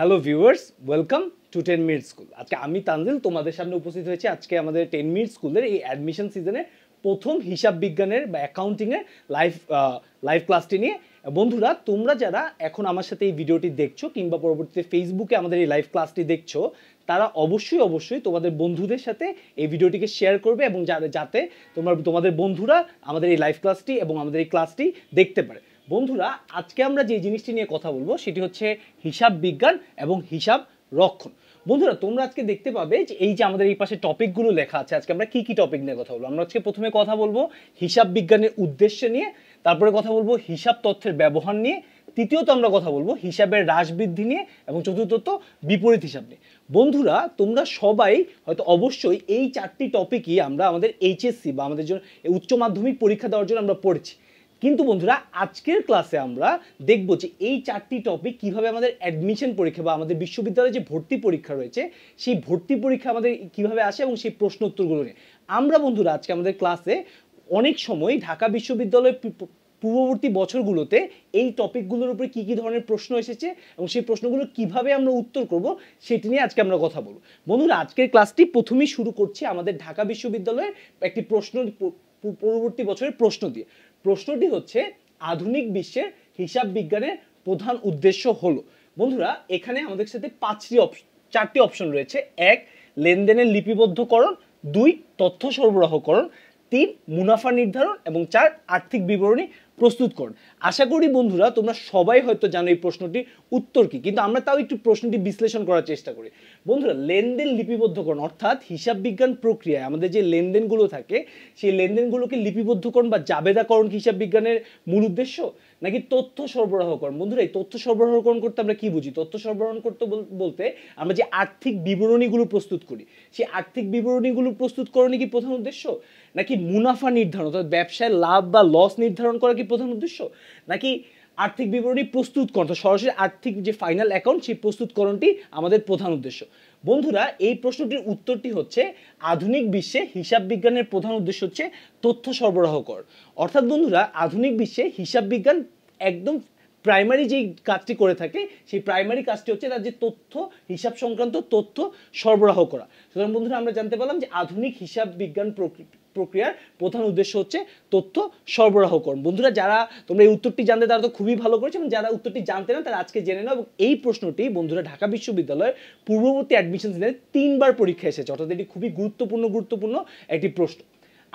Hello viewers welcome to ten minute school আজকে আমি তানজিল তোমাদের সামনে উপস্থিত হয়েছি আজকে আমাদের টেন মিনিট স্কুলের এই অ্যাডমিশন সিজনে প্রথম হিসাব বিজ্ঞানের বা অ্যাকাউন্টিংয়ের লাইভ লাইভ ক্লাসটি নিয়ে বন্ধুরা তোমরা যারা এখন আমার সাথে এই ভিডিওটি দেখছো কিংবা পরবর্তীতে ফেসবুকে আমাদের এই লাইভ ক্লাসটি দেখছো তারা অবশ্যই অবশ্যই তোমাদের বন্ধুদের সাথে এই ভিডিওটিকে শেয়ার করবে এবং যাতে তোমার তোমাদের বন্ধুরা আমাদের এই লাইভ ক্লাসটি এবং আমাদের এই ক্লাসটি দেখতে পারে বন্ধুরা আজকে আমরা যে জিনিসটি নিয়ে কথা বলবো সেটি হচ্ছে হিসাব বিজ্ঞান এবং হিসাব রক্ষণ বন্ধুরা তোমরা আজকে দেখতে পাবে যে এই যে আমাদের এই পাশে টপিকগুলো লেখা আছে আজকে আমরা কি কি টপিক নিয়ে কথা বলবো আমরা আজকে প্রথমে কথা বলবো হিসাব বিজ্ঞানের উদ্দেশ্য নিয়ে তারপরে কথা বলবো হিসাব তথ্যের ব্যবহার নিয়ে তৃতীয়ত আমরা কথা বলবো হিসাবের হ্রাস বৃদ্ধি নিয়ে এবং চতুর্থত বিপরীত হিসাব নিয়ে বন্ধুরা তোমরা সবাই হয়তো অবশ্যই এই চারটি টপিকই আমরা আমাদের এইচএসসি বা আমাদের জন্য উচ্চ মাধ্যমিক পরীক্ষা দেওয়ার জন্য আমরা পড়ছি কিন্তু বন্ধুরা আজকের ক্লাসে আমরা দেখব যে এই চারটি টপিক কিভাবে আমাদের অ্যাডমিশন পরীক্ষা বা আমাদের বিশ্ববিদ্যালয়ে যে ভর্তি পরীক্ষা রয়েছে সেই ভর্তি পরীক্ষা আমাদের কিভাবে আসে এবং সেই প্রশ্ন উত্তরগুলো নিয়ে আমরা বন্ধুরা আজকে আমাদের ক্লাসে অনেক সময় ঢাকা বিশ্ববিদ্যালয়ের পূর্ববর্তী বছরগুলোতে এই টপিকগুলোর উপরে কী কী ধরনের প্রশ্ন এসেছে এবং সেই প্রশ্নগুলো কিভাবে আমরা উত্তর করব সেটি নিয়ে আজকে আমরা কথা বলব বন্ধুরা আজকের ক্লাসটি প্রথমেই শুরু করছি আমাদের ঢাকা বিশ্ববিদ্যালয়ের একটি প্রশ্ন পূর্ববর্তী বছরের প্রশ্ন দিয়ে প্রশ্নটি হচ্ছে আধুনিক বিশ্বের হিসাব বিজ্ঞানের প্রধান উদ্দেশ্য হলো বন্ধুরা এখানে আমাদের সাথে পাঁচটি অপশন চারটি অপশন রয়েছে এক লেনদেনের লিপিবদ্ধকরণ দুই তথ্য সরবরাহকরণ তিন মুনাফা নির্ধারণ এবং চার আর্থিক বিবরণী প্রস্তুতকরণ আশা করি বন্ধুরা তোমরা সবাই হয়তো জানো এই প্রশ্নটি উত্তর কি কিন্তু আমরা তাও একটু প্রশ্নটি বিশ্লেষণ করার চেষ্টা করি বন্ধুরা লেনদেন লিপিবদ্ধকরণ অর্থাৎ হিসাব বিজ্ঞান প্রক্রিয়ায় আমাদের যে লেনদেনগুলো থাকে সেই লেনদেনগুলোকে লিপিবদ্ধকরণ বা জাবেদাকরণ কি হিসাব বিজ্ঞানের মূল উদ্দেশ্য নাকি তথ্য সরবরাহকরণ বন্ধুরা এই তথ্য সরবরাহকরণ করতে আমরা কি বুঝি তথ্য সরবরাহ করতে বলতে আমরা যে আর্থিক বিবরণীগুলো প্রস্তুত করি সেই আর্থিক বিবরণীগুলো প্রস্তুত করণে কি প্রধান উদ্দেশ্য নাকি মুনাফা নির্ধারণ অর্থাৎ ব্যবসায় লাভ বা লস নির্ধারণ করা কি প্রধান উদ্দেশ্য নাকি আর্থিক বিবরণী প্রস্তুত করতে সরাসরি আর্থিক যে ফাইনাল অ্যাকাউন্ট সেই প্রস্তুতকরণটি আমাদের প্রধান উদ্দেশ্য বন্ধুরা এই প্রশ্নটির উত্তরটি হচ্ছে আধুনিক বিশ্বে হিসাব বিজ্ঞানের প্রধান উদ্দেশ্য হচ্ছে তথ্য সরবরাহ কর অর্থাৎ বন্ধুরা আধুনিক বিশ্বে হিসাব বিজ্ঞান একদম প্রাইমারি যেই কাজটি করে থাকে সেই প্রাইমারি কাজটি হচ্ছে তার যে তথ্য হিসাব সংক্রান্ত তথ্য সরবরাহ করা সুতরাং বন্ধুরা আমরা জানতে পারলাম যে আধুনিক হিসাব বিজ্ঞান প্রকৃতি প্রক্রিয়ার প্রধান উদ্দেশ্য হচ্ছে তথ্য সরবরাহ করুন বন্ধুরা যারা তোমরা এই উত্তরটি জানতে তারা তো খুবই ভালো করেছে এবং যারা উত্তরটি জানতে না তারা আজকে জেনে নাও এবং এই প্রশ্নটি বন্ধুরা ঢাকা বিশ্ববিদ্যালয়ের পূর্ববর্তী অ্যাডমিশন দিনে তিনবার পরীক্ষা এসেছে অর্থাৎ এটি খুবই গুরুত্বপূর্ণ গুরুত্বপূর্ণ একটি প্রশ্ন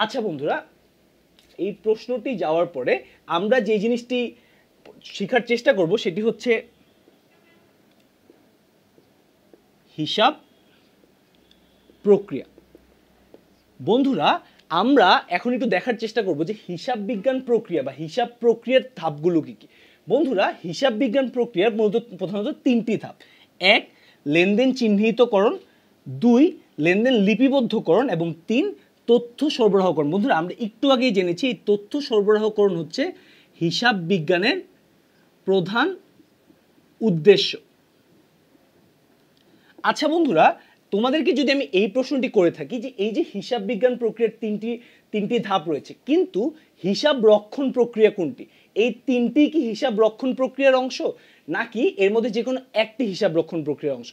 আচ্ছা বন্ধুরা এই প্রশ্নটি যাওয়ার পরে আমরা যে জিনিসটি শেখার চেষ্টা করব সেটি হচ্ছে হিসাব প্রক্রিয়া বন্ধুরা আমরা এখন একটু দেখার চেষ্টা করব যে হিসাব বিজ্ঞান প্রক্রিয়া বা হিসাব প্রক্রিয়ার ধাপগুলো কী কী বন্ধুরা হিসাব বিজ্ঞান প্রক্রিয়ার মূলত প্রধানত তিনটি ধাপ এক লেনদেন চিহ্নিতকরণ দুই লেনদেন লিপিবদ্ধকরণ এবং তিন তথ্য সরবরাহকরণ বন্ধুরা আমরা একটু আগেই জেনেছি এই তথ্য সরবরাহকরণ হচ্ছে হিসাব বিজ্ঞানের প্রধান উদ্দেশ্য আচ্ছা বন্ধুরা তোমাদেরকে যদি আমি এই প্রশ্নটি করে থাকি যে এই যে হিসাব বিজ্ঞান প্রক্রিয়ার তিনটি তিনটি ধাপ রয়েছে কিন্তু হিসাব রক্ষণ প্রক্রিয়া কোনটি এই তিনটি কি হিসাব রক্ষণ প্রক্রিয়ার অংশ নাকি এর মধ্যে যে কোনো একটি হিসাব রক্ষণ প্রক্রিয়ার অংশ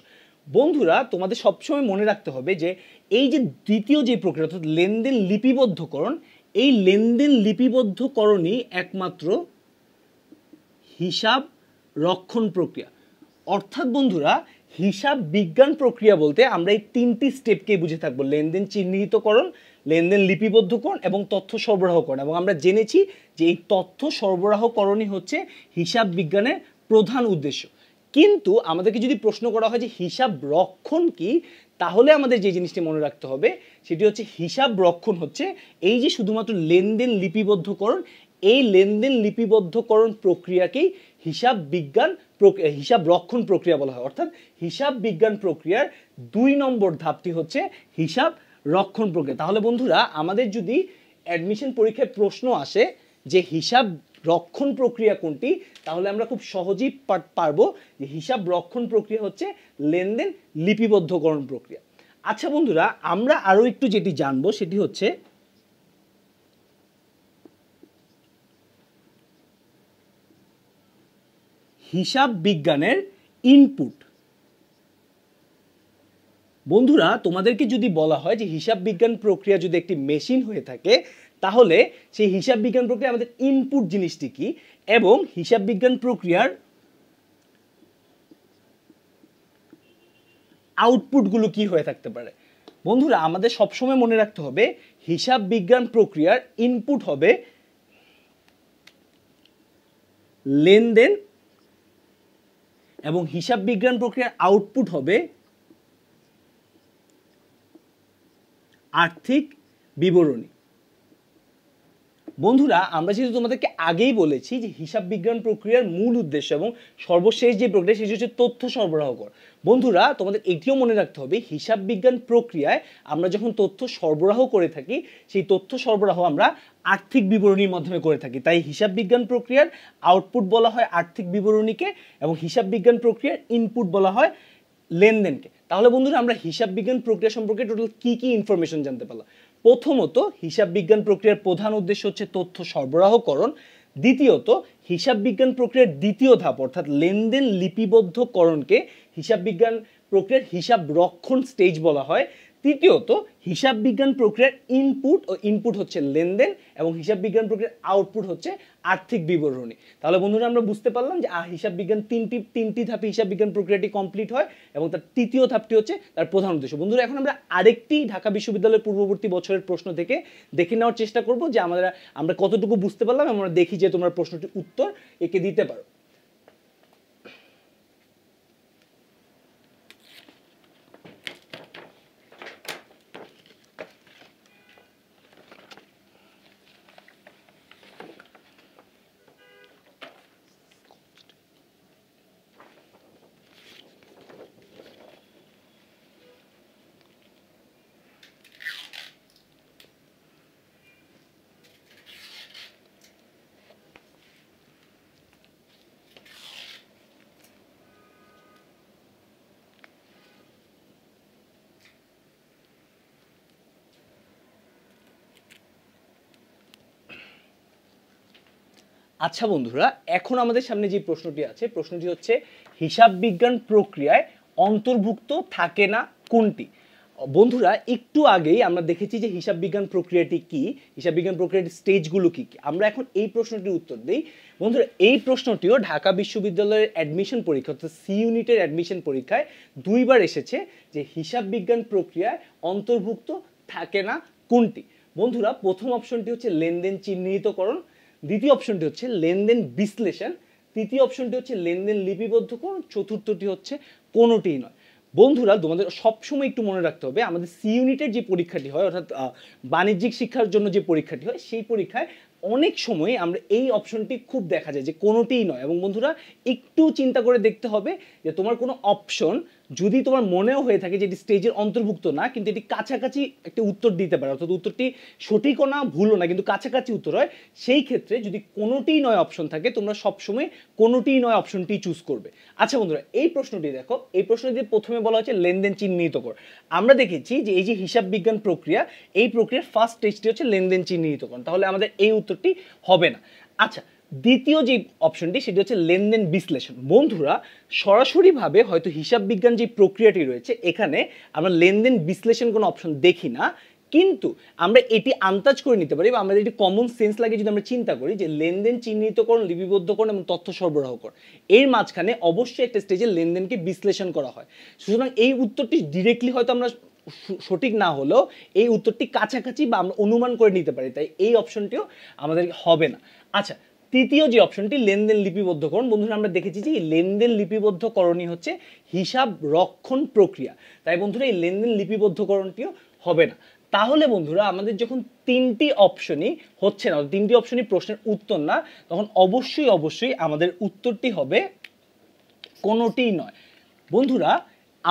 বন্ধুরা তোমাদের সবসময় মনে রাখতে হবে যে এই যে দ্বিতীয় যে প্রক্রিয়া অর্থাৎ লেনদেন লিপিবদ্ধকরণ এই লেনদেন লিপিবদ্ধকরণই একমাত্র হিসাব রক্ষণ প্রক্রিয়া অর্থাৎ বন্ধুরা হিসাব বিজ্ঞান প্রক্রিয়া বলতে আমরা এই তিনটি স্টেপকেই বুঝে থাকবো লেনদেন চিহ্নিতকরণ লেনদেন লিপিবদ্ধকরণ এবং তথ্য সরবরাহকরণ এবং আমরা জেনেছি যে এই তথ্য সরবরাহকরণই হচ্ছে হিসাব বিজ্ঞানের প্রধান উদ্দেশ্য কিন্তু আমাদেরকে যদি প্রশ্ন করা হয় যে হিসাব রক্ষণ কি তাহলে আমাদের যে জিনিসটি মনে রাখতে হবে সেটি হচ্ছে হিসাব রক্ষণ হচ্ছে এই যে শুধুমাত্র লেনদেন লিপিবদ্ধকরণ এই লেনদেন লিপিবদ্ধকরণ প্রক্রিয়াকেই হিসাব বিজ্ঞান হিসাব রক্ষণ প্রক্রিয়া বলা হয় অর্থাৎ হিসাব বিজ্ঞান প্রক্রিয়ার দুই নম্বর ধাপটি হচ্ছে হিসাব রক্ষণ প্রক্রিয়া তাহলে বন্ধুরা আমাদের যদি অ্যাডমিশন পরীক্ষায় প্রশ্ন আসে যে হিসাব রক্ষণ প্রক্রিয়া কোনটি তাহলে আমরা খুব সহজেই পারবো যে হিসাব রক্ষণ প্রক্রিয়া হচ্ছে লেনদেন লিপিবদ্ধকরণ প্রক্রিয়া আচ্ছা বন্ধুরা আমরা আরও একটু যেটি জানবো সেটি হচ্ছে হিসাব বিজ্ঞানের ইনপুট বন্ধুরা তোমাদেরকে যদি বলা হয় যে হিসাব বিজ্ঞান প্রক্রিয়া যদি একটি মেশিন হয়ে থাকে তাহলে সেই হিসাব বিজ্ঞান প্রক্রিয়া আমাদের ইনপুট জিনিসটি কি এবং হিসাব বিজ্ঞান প্রক্রিয়ার আউটপুটগুলো কি হয়ে থাকতে পারে বন্ধুরা আমাদের সবসময় মনে রাখতে হবে হিসাব বিজ্ঞান প্রক্রিয়ার ইনপুট হবে লেনদেন এবং হিসাব বিজ্ঞান প্রক্রিয়ার আউটপুট হবে আর্থিক বিবরণী বন্ধুরা আমরা যেহেতু তোমাদেরকে আগেই বলেছি যে হিসাব বিজ্ঞান প্রক্রিয়ার মূল উদ্দেশ্য এবং সর্বশেষ যে প্রক্রিয়া সেটি হচ্ছে তথ্য সরবরাহ কর বন্ধুরা তোমাদের এটিও মনে রাখতে হবে হিসাব বিজ্ঞান প্রক্রিয়ায় আমরা যখন তথ্য সরবরাহ করে থাকি সেই তথ্য সরবরাহ আমরা আর্থিক বিবরণীর মাধ্যমে করে থাকি তাই হিসাব বিজ্ঞান প্রক্রিয়ার আউটপুট বলা হয় আর্থিক বিবরণীকে এবং হিসাব বিজ্ঞান প্রক্রিয়ার ইনপুট বলা হয় লেনদেনকে তাহলে বন্ধুরা আমরা হিসাব বিজ্ঞান প্রক্রিয়া সম্পর্কে টোটাল কী কী ইনফরমেশন জানতে পারলাম প্রথমত হিসাব বিজ্ঞান প্রক্রিয়ার প্রধান উদ্দেশ্য হচ্ছে তথ্য সরবরাহকরণ দ্বিতীয়ত হিসাব বিজ্ঞান প্রক্রিয়ার দ্বিতীয় ধাপ অর্থাৎ লেনদেন লিপিবদ্ধকরণকে হিসাব বিজ্ঞান প্রক্রিয়ার হিসাব রক্ষণ স্টেজ বলা হয় তৃতীয়ত হিসাব বিজ্ঞান প্রক্রিয়ার ইনপুট ও ইনপুট হচ্ছে লেনদেন এবং হিসাব বিজ্ঞান প্রক্রিয়ার আউটপুট হচ্ছে আর্থিক বিবরণী তাহলে বন্ধুরা আমরা বুঝতে পারলাম যে হিসাব বিজ্ঞান তিনটি তিনটি ধাপে হিসাব বিজ্ঞান প্রক্রিয়াটি কমপ্লিট হয় এবং তার তৃতীয় ধাপটি হচ্ছে তার প্রধান উদ্দেশ্য বন্ধুরা এখন আমরা আরেকটি ঢাকা বিশ্ববিদ্যালয়ের পূর্ববর্তী বছরের প্রশ্ন থেকে দেখে নেওয়ার চেষ্টা করব যে আমাদের আমরা কতটুকু বুঝতে পারলাম আমরা দেখি যে তোমরা প্রশ্নটির উত্তর একে দিতে পারো আচ্ছা বন্ধুরা এখন আমাদের সামনে যে প্রশ্নটি আছে প্রশ্নটি হচ্ছে হিসাব বিজ্ঞান প্রক্রিয়ায় অন্তর্ভুক্ত থাকে না কোনটি বন্ধুরা একটু আগেই আমরা দেখেছি যে হিসাব বিজ্ঞান প্রক্রিয়াটি কি হিসাব বিজ্ঞান প্রক্রিয়াটির স্টেজগুলো কি কি আমরা এখন এই প্রশ্নটির উত্তর দিই বন্ধুরা এই প্রশ্নটিও ঢাকা বিশ্ববিদ্যালয়ের অ্যাডমিশন পরীক্ষা অর্থাৎ সি ইউনিটের অ্যাডমিশন পরীক্ষায় দুইবার এসেছে যে হিসাব বিজ্ঞান প্রক্রিয়ায় অন্তর্ভুক্ত থাকে না কোনটি বন্ধুরা প্রথম অপশনটি হচ্ছে লেনদেন চিহ্নিতকরণ দ্বিতীয় অপশনটি হচ্ছে লেনদেন বিশ্লেষণ তৃতীয় অপশনটি হচ্ছে লেনদেন লিপিবদ্ধকরণ চতুর্থটি হচ্ছে কোনোটিই নয় বন্ধুরা তোমাদের সবসময় একটু মনে রাখতে হবে আমাদের সি ইউনিটের যে পরীক্ষাটি হয় অর্থাৎ বাণিজ্যিক শিক্ষার জন্য যে পরীক্ষাটি হয় সেই পরীক্ষায় অনেক সময় আমরা এই অপশনটি খুব দেখা যায় যে কোনোটিই নয় এবং বন্ধুরা একটু চিন্তা করে দেখতে হবে যে তোমার কোনো অপশন যদি তোমার মনেও হয়ে থাকে যে এটি স্টেজের অন্তর্ভুক্ত না কিন্তু এটি কাছাকাছি একটি উত্তর দিতে পারে অর্থাৎ উত্তরটি সঠিকও না ভুলও না কিন্তু কাছাকাছি উত্তর হয় সেই ক্ষেত্রে যদি কোনোটি নয় অপশন থাকে তোমরা সবসময় কোনোটি নয় অপশনটি চুজ করবে আচ্ছা বন্ধুরা এই প্রশ্নটি দেখো এই প্রশ্নটি প্রথমে বলা হচ্ছে লেনদেন চিহ্নিত কর আমরা দেখেছি যে এই যে হিসাব বিজ্ঞান প্রক্রিয়া এই প্রক্রিয়ার ফার্স্ট স্টেজটি হচ্ছে লেনদেন চিহ্নিতকরণ তাহলে আমাদের এই উত্তরটি হবে না আচ্ছা দ্বিতীয় যে অপশনটি সেটি হচ্ছে লেনদেন বিশ্লেষণ বন্ধুরা সরাসরিভাবে হয়তো হিসাব বিজ্ঞান যে প্রক্রিয়াটি রয়েছে এখানে আমরা লেনদেন বিশ্লেষণ কোনো অপশন দেখি না কিন্তু আমরা এটি আন্দাজ করে নিতে পারি বা আমাদের এটি কমন সেন্স লাগে যদি আমরা চিন্তা করি যে লেনদেন চিহ্নিতকরণ লিপিবদ্ধকরণ এবং তথ্য কর এর মাঝখানে অবশ্যই একটা স্টেজে লেনদেনকে বিশ্লেষণ করা হয় সুতরাং এই উত্তরটি ডিরেক্টলি হয়তো আমরা সঠিক না হলেও এই উত্তরটি কাছাকাছি বা আমরা অনুমান করে নিতে পারি তাই এই অপশনটিও আমাদের হবে না আচ্ছা তৃতীয় যে অপশনটি লেনদেন লিপিবদ্ধকরণ বন্ধুরা আমরা দেখেছি যে এই লেনদেন লিপিবদ্ধকরণই হচ্ছে হিসাব রক্ষণ প্রক্রিয়া তাই বন্ধুরা এই লেনদেন লিপিবদ্ধকরণটিও হবে না তাহলে বন্ধুরা আমাদের যখন তিনটি অপশনই হচ্ছে না তিনটি অপশনই প্রশ্নের উত্তর না তখন অবশ্যই অবশ্যই আমাদের উত্তরটি হবে কোনোটিই নয় বন্ধুরা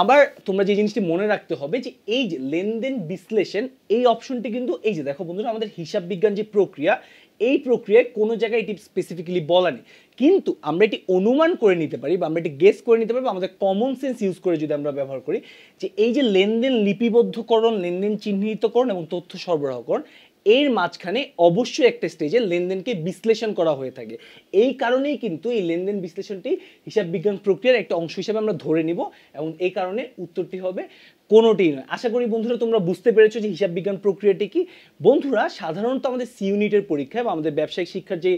আবার তোমরা যে জিনিসটি মনে রাখতে হবে যে এই যে লেনদেন বিশ্লেষণ এই অপশনটি কিন্তু এই যে দেখো বন্ধুরা আমাদের হিসাব বিজ্ঞান যে প্রক্রিয়া এই প্রক্রিয়ায় কোনো জায়গায় এটি স্পেসিফিক্যালি বলা নেই কিন্তু আমরা এটি অনুমান করে নিতে পারি বা আমরা এটি গেস করে নিতে পারি বা আমাদের কমন সেন্স ইউজ করে যদি আমরা ব্যবহার করি যে এই যে লেনদেন লিপিবদ্ধকরণ লেনদেন চিহ্নিতকরণ এবং তথ্য সরবরাহকরণ এর মাঝখানে অবশ্যই একটা স্টেজে লেনদেনকে বিশ্লেষণ করা হয়ে থাকে এই কারণেই কিন্তু এই লেনদেন বিশ্লেষণটি হিসাব বিজ্ঞান প্রক্রিয়ার একটা অংশ হিসাবে আমরা ধরে নিব এবং এই কারণে উত্তরটি হবে কোনোটি নয় আশা করি বন্ধুরা তোমরা বুঝতে পেরেছো যে হিসাব বিজ্ঞান প্রক্রিয়াটি কি বন্ধুরা সাধারণত আমাদের সি ইউনিটের পরীক্ষা বা আমাদের ব্যবসায়িক শিক্ষার যে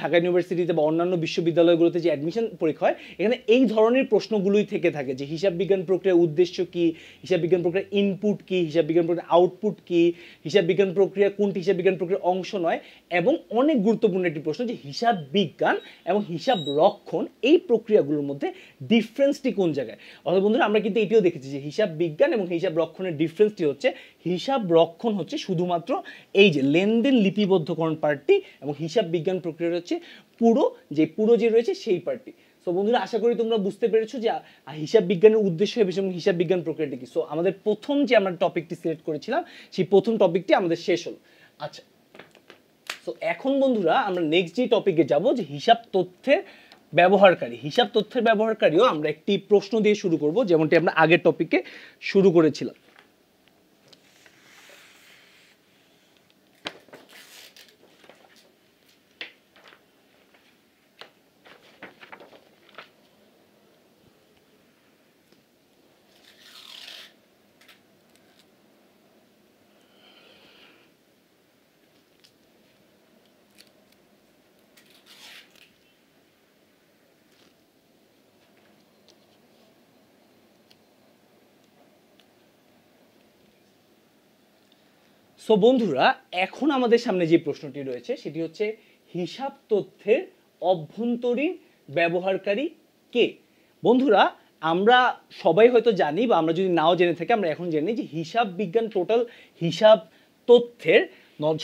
ঢাকা ইউনিভার্সিটিতে বা অন্যান্য বিশ্ববিদ্যালয়গুলোতে যে অ্যাডমিশন পরীক্ষা হয় এখানে এই ধরনের প্রশ্নগুলোই থেকে থাকে যে হিসাব বিজ্ঞান প্রক্রিয়ার উদ্দেশ্য কি হিসাব বিজ্ঞান প্রক্রিয়ার ইনপুট কি হিসাব বিজ্ঞান প্রক্রিয়ার আউটপুট কি হিসাব বিজ্ঞান প্রক্রিয়া কোনটি হিসাব বিজ্ঞান প্রক্রিয়ার অংশ নয় এবং অনেক গুরুত্বপূর্ণ একটি প্রশ্ন যে হিসাব বিজ্ঞান এবং হিসাব রক্ষণ এই প্রক্রিয়াগুলোর মধ্যে ডিফারেন্সটি কোন জায়গায় অর্থাৎ বন্ধুরা আমরা কিন্তু এটিও দেখেছি যে হিসাব বিজ্ঞান এবং হিসাব রক্ষণের ডিফারেন্সটি হচ্ছে হিসাব রক্ষণ হচ্ছে শুধুমাত্র এই যে লেনদেন লিপিবদ্ধকরণ পার্টটি এবং হিসাব বিজ্ঞান প্রক্রিয়া হচ্ছে পুরো যে পুরো যে রয়েছে সেই পার্টটি সো বন্ধুরা আশা করি তোমরা বুঝতে পেরেছো যে হিসাব বিজ্ঞানের উদ্দেশ্য এবং হিসাব বিজ্ঞান প্রক্রিয়াটি কি সো আমাদের প্রথম যে আমরা টপিকটি সিলেক্ট করেছিলাম সেই প্রথম টপিকটি আমাদের শেষ হলো আচ্ছা সো এখন বন্ধুরা আমরা নেক্সট যে টপিকে যাব যে হিসাব তথ্যের ব্যবহারকারী হিসাব তথ্যের ব্যবহারকারীও আমরা একটি প্রশ্ন দিয়ে শুরু করব যেমনটি আমরা আগের টপিকে শুরু করেছিলাম সো বন্ধুরা এখন আমাদের সামনে যে প্রশ্নটি রয়েছে সেটি হচ্ছে হিসাব তথ্যের অভ্যন্তরীণ ব্যবহারকারী কে বন্ধুরা আমরা সবাই হয়তো জানি বা আমরা যদি নাও জেনে থাকি আমরা এখন জানি যে হিসাব বিজ্ঞান টোটাল হিসাব তথ্যের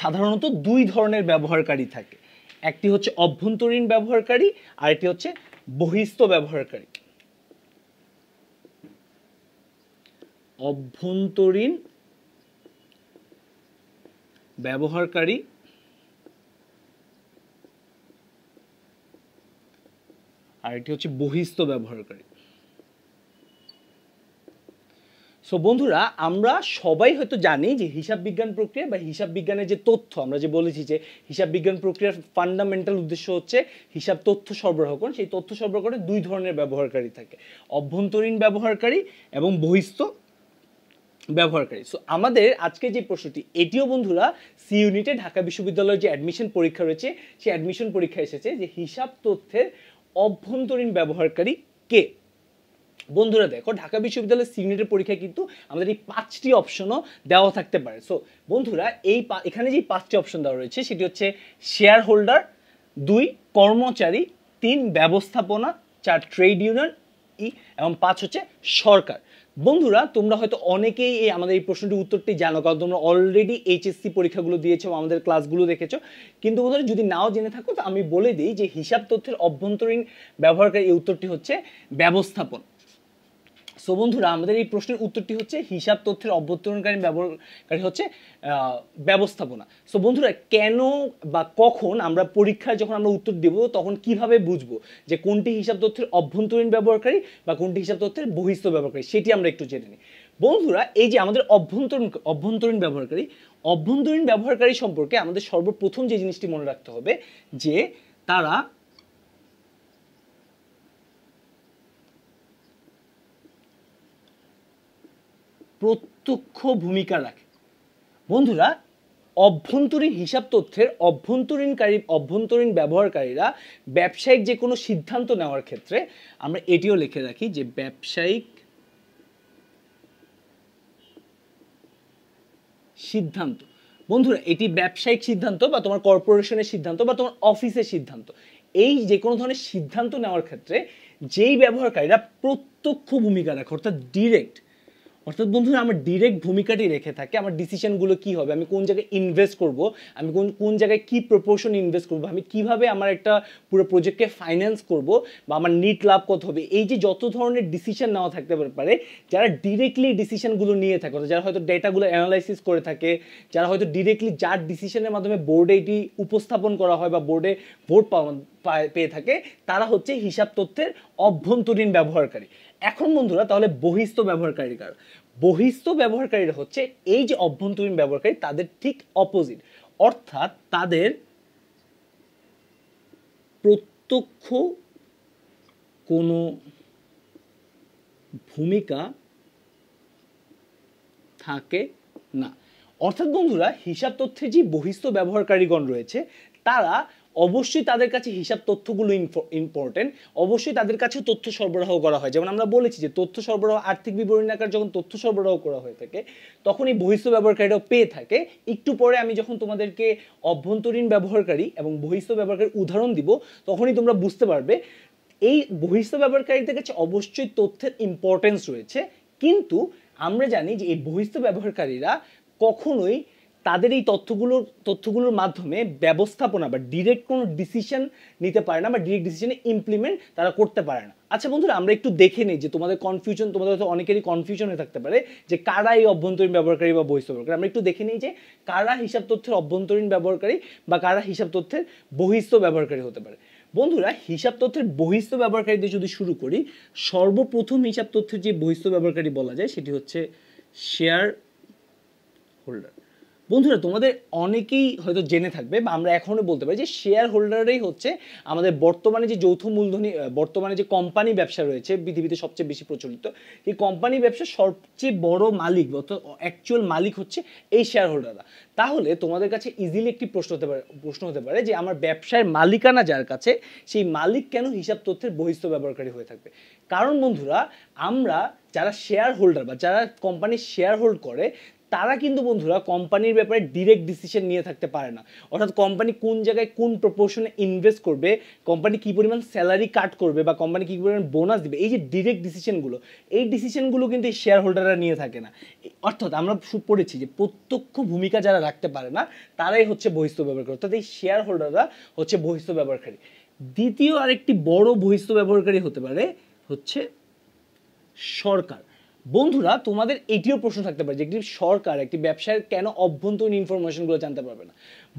সাধারণত দুই ধরনের ব্যবহারকারী থাকে একটি হচ্ছে অভ্যন্তরীণ ব্যবহারকারী আর একটি হচ্ছে বহিস্থ ব্যবহারকারী অভ্যন্তরীণ ব্যবহারকারী আর এটি হচ্ছে বহিস্থ ব্যবহারকারী সো বন্ধুরা আমরা সবাই হয়তো জানি যে হিসাব বিজ্ঞান প্রক্রিয়া বা হিসাব বিজ্ঞানের যে তথ্য আমরা যে বলেছি যে হিসাব বিজ্ঞান প্রক্রিয়ার ফান্ডামেন্টাল উদ্দেশ্য হচ্ছে হিসাব তথ্য সরবরাহ করুন সেই তথ্য সরবরাহ করে দুই ধরনের ব্যবহারকারী থাকে অভ্যন্তরীণ ব্যবহারকারী এবং বহিস্থ ব্যবহারকারী সো আমাদের আজকে যে প্রশ্নটি এটিও বন্ধুরা সি ইউনিটে ঢাকা বিশ্ববিদ্যালয়ের যে অ্যাডমিশন পরীক্ষা রয়েছে সেই অ্যাডমিশন পরীক্ষা এসেছে যে হিসাব তথ্যের অভ্যন্তরীণ ব্যবহারকারী কে বন্ধুরা দেখো ঢাকা বিশ্ববিদ্যালয়ের সিগনেটের পরীক্ষায় কিন্তু আমাদের এই পাঁচটি অপশনও দেওয়া থাকতে পারে সো বন্ধুরা এই এখানে যে পাঁচটি অপশন দেওয়া রয়েছে সেটি হচ্ছে শেয়ার হোল্ডার দুই কর্মচারী তিন ব্যবস্থাপনা চার ট্রেড ইউনিয়ন ই এবং পাঁচ হচ্ছে সরকার বন্ধুরা তোমরা হয়তো অনেকেই এই আমাদের এই প্রশ্নটির উত্তরটি জানো কারণ তোমরা অলরেডি এইচএসসি পরীক্ষাগুলো দিয়েছো আমাদের ক্লাসগুলো দেখেছো কিন্তু বন্ধুরা যদি নাও জেনে থাকো তো আমি বলে দিই যে হিসাব তথ্যের অভ্যন্তরীণ ব্যবহারকারী এই উত্তরটি হচ্ছে ব্যবস্থাপন সো বন্ধুরা আমাদের এই প্রশ্নের উত্তরটি হচ্ছে হিসাব তথ্যের অভ্যন্তরণকারী ব্যবহারকারী হচ্ছে ব্যবস্থাপনা সো বন্ধুরা কেন বা কখন আমরা পরীক্ষায় যখন আমরা উত্তর দেব তখন কিভাবে বুঝব যে কোনটি হিসাব তথ্যের অভ্যন্তরীণ ব্যবহারকারী বা কোনটি হিসাব তথ্যের বহিস্থ ব্যবহারকারী সেটি আমরা একটু জেনে নিই বন্ধুরা এই যে আমাদের অভ্যন্তরীণ অভ্যন্তরীণ ব্যবহারকারী অভ্যন্তরীণ ব্যবহারকারী সম্পর্কে আমাদের সর্বপ্রথম যে জিনিসটি মনে রাখতে হবে যে তারা প্রত্যক্ষ ভূমিকা রাখে বন্ধুরা অভ্যন্তরীণ হিসাব তথ্যের অভ্যন্তরীণকারী অভ্যন্তরীণ ব্যবহারকারীরা ব্যবসায়িক যে কোনো সিদ্ধান্ত নেওয়ার ক্ষেত্রে আমরা এটিও লিখে রাখি যে ব্যবসায়িক সিদ্ধান্ত বন্ধুরা এটি ব্যবসায়িক সিদ্ধান্ত বা তোমার কর্পোরেশনের সিদ্ধান্ত বা তোমার অফিসের সিদ্ধান্ত এই যে কোনো ধরনের সিদ্ধান্ত নেওয়ার ক্ষেত্রে যেই ব্যবহারকারীরা প্রত্যক্ষ ভূমিকা রাখে অর্থাৎ ডিরেক্ট অর্থাৎ বন্ধুরা আমার ডিরেক্ট ভূমিকাটি রেখে থাকে আমার ডিসিশনগুলো কি হবে আমি কোন জায়গায় ইনভেস্ট করব আমি কোন কোন জায়গায় কী প্রপোর্শন ইনভেস্ট করব আমি কিভাবে আমার একটা পুরো প্রজেক্টকে ফাইন্যান্স করব বা আমার নিট লাভ কত হবে এই যে যত ধরনের ডিসিশন নেওয়া থাকতে পারে যারা ডিরেক্টলি ডিসিশনগুলো নিয়ে থাকে যারা হয়তো ডেটাগুলো অ্যানালাইসিস করে থাকে যারা হয়তো ডিরেক্টলি যার ডিসিশনের মাধ্যমে বোর্ডে এটি উপস্থাপন করা হয় বা বোর্ডে ভোট পাওয়া পেয়ে থাকে তারা হচ্ছে হিসাব তথ্যের অভ্যন্তরীণ ব্যবহারকারী এখন বন্ধুরা তাহলে বহিস্থ ব্যবহারকারী কার বহিস্থ ব্যবহারকারীরা হচ্ছে এই যে অভ্যন্তরীণ ব্যবহারকারী তাদের ঠিক অপোজিট অর্থাৎ তাদের প্রত্যক্ষ কোনো ভূমিকা থাকে না অর্থাৎ বন্ধুরা হিসাব তথ্যে যে বহিস্থ ব্যবহারকারীগণ রয়েছে তারা অবশ্যই তাদের কাছে হিসাব তথ্যগুলো ইম্পর্টেন্ট অবশ্যই তাদের কাছে তথ্য সরবরাহ করা হয় যেমন আমরা বলেছি যে তথ্য সরবরাহ আর্থিক বিবরণী আকার যখন তথ্য সরবরাহ করা হয়ে থাকে তখন এই বহিস্থ ব্যবহারকারীরাও পেয়ে থাকে একটু পরে আমি যখন তোমাদেরকে অভ্যন্তরীণ ব্যবহারকারী এবং বহিস্থ ব্যবহারকারীর উদাহরণ দিব তখনই তোমরা বুঝতে পারবে এই বহিস্থ ব্যবহারকারীদের কাছে অবশ্যই তথ্যের ইম্পর্টেন্স রয়েছে কিন্তু আমরা জানি যে এই বহিস্থ ব্যবহারকারীরা কখনোই তাদের এই তথ্যগুলোর তথ্যগুলোর মাধ্যমে ব্যবস্থাপনা বা ডিরেক্ট কোনো ডিসিশন নিতে পারে না বা ডিরেক্ট ডিসিশনে ইমপ্লিমেন্ট তারা করতে পারে না আচ্ছা বন্ধুরা আমরা একটু দেখে নিই যে তোমাদের কনফিউশন তোমাদের হয়তো অনেকেরই কনফিউশন হয়ে থাকতে পারে যে কারা এই অভ্যন্তরীণ ব্যবহারকারী বা ব্যবহারকারী আমরা একটু দেখে নিই যে কারা হিসাব তথ্যের অভ্যন্তরীণ ব্যবহারকারী বা কারা হিসাব তথ্যের বহিস্থ ব্যবহারকারী হতে পারে বন্ধুরা হিসাব তথ্যের বহিস্থ ব্যবহারকারী দিয়ে যদি শুরু করি সর্বপ্রথম হিসাব তথ্যের যে বহিস্থ ব্যবহারকারী বলা যায় সেটি হচ্ছে শেয়ার হোল্ডার বন্ধুরা তোমাদের অনেকেই হয়তো জেনে থাকবে বা আমরা এখনও বলতে পারি যে শেয়ার হোল্ডারই হচ্ছে আমাদের বর্তমানে যে যৌথ মূলধনী বর্তমানে যে কোম্পানি ব্যবসা রয়েছে পৃথিবীতে সবচেয়ে বেশি প্রচলিত এই কোম্পানি ব্যবসার সবচেয়ে বড় মালিক অর্থাৎ অ্যাকচুয়াল মালিক হচ্ছে এই শেয়ার হোল্ডাররা তাহলে তোমাদের কাছে ইজিলি একটি প্রশ্ন হতে পারে প্রশ্ন হতে পারে যে আমার ব্যবসার মালিকানা যার কাছে সেই মালিক কেন হিসাব তথ্যের বহিস্থ ব্যবহারকারী হয়ে থাকবে কারণ বন্ধুরা আমরা যারা শেয়ার হোল্ডার বা যারা কোম্পানি শেয়ার হোল্ড করে তারা কিন্তু বন্ধুরা কোম্পানির ব্যাপারে ডিরেক্ট ডিসিশন নিয়ে থাকতে পারে না অর্থাৎ কোম্পানি কোন জায়গায় কোন প্রপোর্শনে ইনভেস্ট করবে কোম্পানি কী পরিমাণ স্যালারি কাট করবে বা কোম্পানি কী পরিমাণ বোনাস দিবে এই যে ডিরেক্ট ডিসিশনগুলো এই ডিসিশনগুলো কিন্তু এই শেয়ার হোল্ডাররা নিয়ে থাকে না অর্থাৎ আমরা পড়েছি যে প্রত্যক্ষ ভূমিকা যারা রাখতে পারে না তারাই হচ্ছে বহিস্থ ব্যবহারকারী অর্থাৎ এই শেয়ার হোল্ডাররা হচ্ছে বহিস্থ ব্যবহারকারী দ্বিতীয় আরেকটি বড় বহিস্থ ব্যবহারকারী হতে পারে হচ্ছে সরকার বন্ধুরা তোমাদের এটিও প্রশ্ন থাকতে পারে যে একটি সরকার একটি ব্যবসায়ের কেন অভ্যন্তরীণ ইনফরমেশনগুলো জানতে পারবে না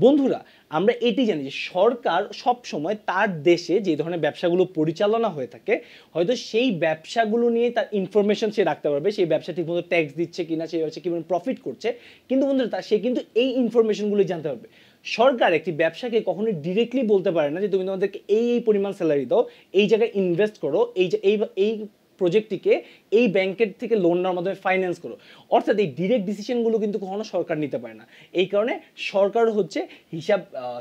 বন্ধুরা আমরা এটি জানি যে সরকার সব সময় তার দেশে যে ধরনের ব্যবসাগুলো পরিচালনা হয়ে থাকে হয়তো সেই ব্যবসাগুলো নিয়ে তার ইনফরমেশন সে রাখতে পারবে সেই ব্যবসা ঠিকমতো ট্যাক্স দিচ্ছে কিনা সে ব্যবসা কীভাবে প্রফিট করছে কিন্তু বন্ধুরা তার সে কিন্তু এই ইনফরমেশনগুলো জানতে পারবে সরকার একটি ব্যবসাকে কখনোই ডিরেক্টলি বলতে পারে না যে তুমি তোমাদেরকে এই এই পরিমাণ স্যালারি দাও এই জায়গায় ইনভেস্ট করো এই এই প্রজেক্টটিকে এই ব্যাংকের থেকে লোন নেওয়ার মাধ্যমে ফাইন্যান্স করো অর্থাৎ এই ডিরেক্ট ডিসিশনগুলো কিন্তু কখনো সরকার নিতে পারে না এই কারণে সরকার হচ্ছে হিসাব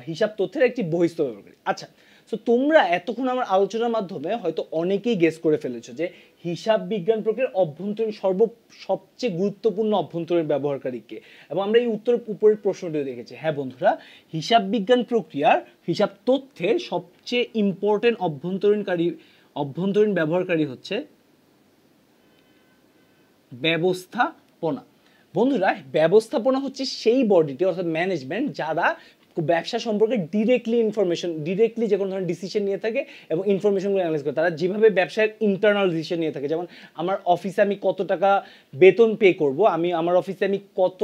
হিসাব তথ্যের একটি বহিস্থ ব্যবহারকারী আচ্ছা সো তোমরা এতক্ষণ আমার আলোচনার মাধ্যমে হয়তো অনেকেই গেস করে ফেলেছো যে হিসাব বিজ্ঞান প্রক্রিয়ার অভ্যন্তরীণ সর্ব সবচেয়ে গুরুত্বপূর্ণ অভ্যন্তরীণ ব্যবহারকারীকে এবং আমরা এই উত্তর উপরের প্রশ্নটি দেখেছি হ্যাঁ বন্ধুরা হিসাব বিজ্ঞান প্রক্রিয়ার হিসাব তথ্যের সবচেয়ে ইম্পর্টেন্ট অভ্যন্তরীণকারী অভ্যন্তরীণ ব্যবহারকারী হচ্ছে ব্যবস্থাপনা বন্ধুরা ব্যবস্থাপনা হচ্ছে সেই বডিটি অর্থাৎ ম্যানেজমেন্ট যারা ব্যবসা সম্পর্কে ডিরেক্টলি ইনফরমেশন ডিরেক্টলি যে কোনো ধরনের ডিসিশন নিয়ে থাকে এবং ইনফরমেশনগুলো অ্যানালাইজ করে তারা যেভাবে ব্যবসার ইন্টারনাল ডিসিশন নিয়ে থাকে যেমন আমার অফিসে আমি কত টাকা বেতন পে করব আমি আমার অফিসে আমি কত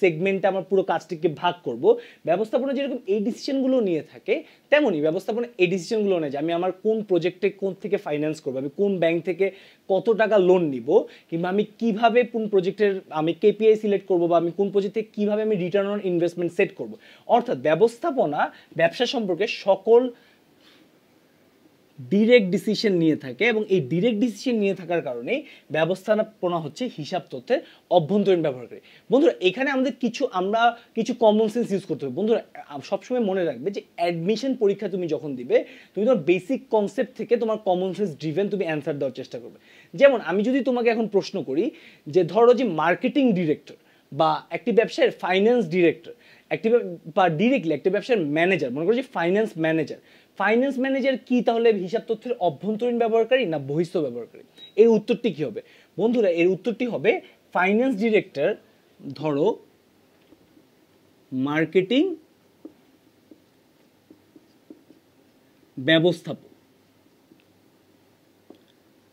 সেগমেন্টে আমার পুরো কাজটিকে ভাগ করব ব্যবস্থাপনা যেরকম এই ডিসিশনগুলো নিয়ে থাকে তেমনই ব্যবস্থাপনা এই ডিসিশনগুলো নেয় যে আমি আমার কোন প্রজেক্টে কোন থেকে ফাইন্যান্স করবো আমি কোন ব্যাংক থেকে কত টাকা লোন নিব কিংবা আমি কিভাবে কোন প্রজেক্টের আমি কেপিআই সিলেক্ট করব বা আমি কোন প্রজেক্টে কিভাবে আমি রিটার্ন অন ইনভেস্টমেন্ট সেট করব অর্থাৎ ব্যবস্থাপনা ব্যবসা সম্পর্কে সকল ডিরেক্ট ডিসিশন নিয়ে থাকে এবং এই ডিরেক্ট ডিসিশন নিয়ে থাকার কারণে ব্যবস্থাপনা হচ্ছে হিসাব তথ্যের অভ্যন্তরীণ ব্যবহার করে বন্ধুরা এখানে আমাদের কিছু আমরা কিছু কমন সেন্স ইউজ করতে হবে বন্ধুরা সবসময় মনে রাখবে যে অ্যাডমিশন পরীক্ষা তুমি যখন দিবে তুমি তোমার বেসিক কনসেপ্ট থেকে তোমার কমন সেন্স ড্রিভেন তুমি অ্যান্সার দেওয়ার চেষ্টা করবে যেমন আমি যদি তোমাকে এখন প্রশ্ন করি যে ধরো যে মার্কেটিং ডিরেক্টর বা একটি ব্যবসায়ের ফাইন্যান্স ডিরেক্টর একটি বা ডিরেক্টলি একটি ব্যবসার ম্যানেজার মনে করো যে ফাইন্যান্স ম্যানেজার ফাইন্যান্স ম্যানেজার কি তাহলে হিসাব তথ্যের অভ্যন্তরীণ ব্যবহারকারী না বহিষ্ঠ ব্যবহারকারী এই উত্তরটি কি হবে বন্ধুরা এর উত্তরটি হবে ফাইন্যান্স ডিরেক্টর ধরো মার্কেটিং ব্যবস্থাপক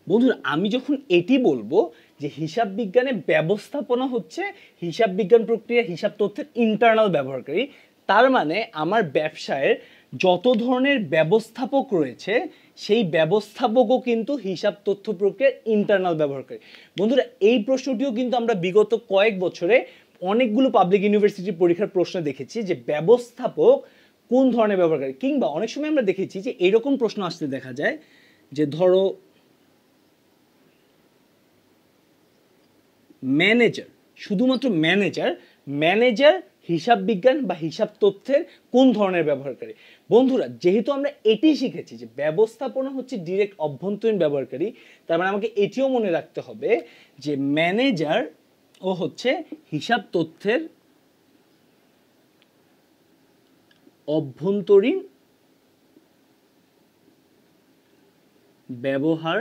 বন্ধুরা আমি যখন এটি বলবো যে হিসাব বিজ্ঞানে ব্যবস্থাপনা হচ্ছে হিসাব বিজ্ঞান প্রক্রিয়া হিসাব তথ্যের ইন্টারনাল ব্যবহারকারী তার মানে আমার ব্যবসায়ের যত ধরনের ব্যবস্থাপক রয়েছে সেই ব্যবস্থাপকও কিন্তু হিসাব তথ্য প্রক্রিয়ার ইন্টারনাল ব্যবহার করে বন্ধুরা এই প্রশ্নটিও কিন্তু আমরা বিগত কয়েক বছরে অনেকগুলো পাবলিক ইউনিভার্সিটির পরীক্ষার প্রশ্ন দেখেছি যে ব্যবস্থাপক কোন ধরনের ব্যবহার করে কিংবা অনেক সময় আমরা দেখেছি যে এরকম প্রশ্ন আসতে দেখা যায় যে ধরো ম্যানেজার শুধুমাত্র ম্যানেজার ম্যানেজার হিসাব বিজ্ঞান বা হিসাব তথ্যের কোন ধরনের ব্যবহার করে বন্ধুরা যেহেতু আমরা এটি শিখেছি যে ব্যবস্থাপনা হচ্ছে ডিরেক্ট অভ্যন্তরীণ ব্যবহারকারী তার মানে আমাকে এটিও মনে রাখতে হবে যে ম্যানেজার ও হচ্ছে হিসাব তথ্যের অভ্যন্তরীণ ব্যবহার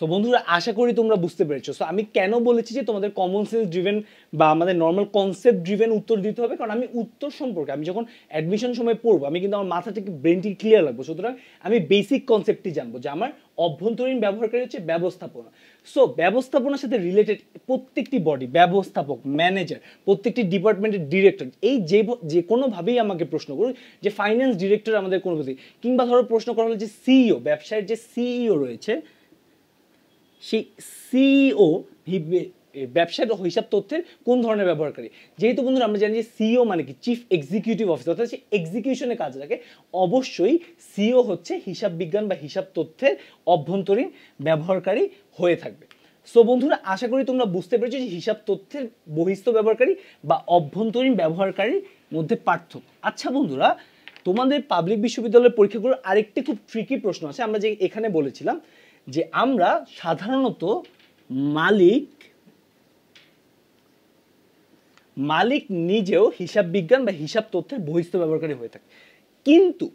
সো বন্ধুরা আশা করি তোমরা বুঝতে পেরেছো সো আমি কেন বলেছি যে তোমাদের কমন সেন্স ড্রিভেন বা আমাদের নর্মাল কনসেপ্ট ড্রিভেন উত্তর দিতে হবে কারণ আমি উত্তর সম্পর্কে আমি যখন অ্যাডমিশন সময় পড়বো আমি কিন্তু আমার মাথা থেকে ব্রেনটি ক্লিয়ার লাগবো সুতরাং আমি বেসিক কনসেপ্টটি জানবো যে আমার অভ্যন্তরীণ ব্যবহারকারী হচ্ছে ব্যবস্থাপনা সো ব্যবস্থাপনার সাথে রিলেটেড প্রত্যেকটি বডি ব্যবস্থাপক ম্যানেজার প্রত্যেকটি ডিপার্টমেন্টের ডিরেক্টর এই যে যে কোনোভাবেই আমাকে প্রশ্ন করুক যে ফাইন্যান্স ডিরেক্টর আমাদের কোনো কিংবা ধরো প্রশ্ন করা হলো যে সিইও ব্যবসায়ের যে সিইও রয়েছে সেই সিইও e ব্যবসার হিসাব তথ্যের কোন ধরনের ব্যবহারকারী যেহেতু বন্ধুরা আমরা জানি যে সিও e মানে কি চিফ এক্সিকিউটিভ অফিসার অর্থাৎ সে এক্সিকিউশনে কাজ রাখে অবশ্যই সিও e হচ্ছে হিসাব বিজ্ঞান বা হিসাব তথ্যের অভ্যন্তরীণ ব্যবহারকারী হয়ে থাকবে সো বন্ধুরা আশা করি তোমরা বুঝতে পেরেছো যে হিসাব তথ্যের বহিস্থ ব্যবহারকারী বা অভ্যন্তরীণ ব্যবহারকারীর মধ্যে পার্থক্য আচ্ছা বন্ধুরা তোমাদের পাবলিক বিশ্ববিদ্যালয়ের পরীক্ষাগুলোর আরেকটি খুব ট্রিকি প্রশ্ন আছে আমরা যে এখানে বলেছিলাম যে আমরা সাধারণত মালিক মালিক নিজেও হিসাব বিজ্ঞান বা হিসাব তথ্যের বহিস্থ ব্যবহারকারী হয়ে থাকে কিন্তু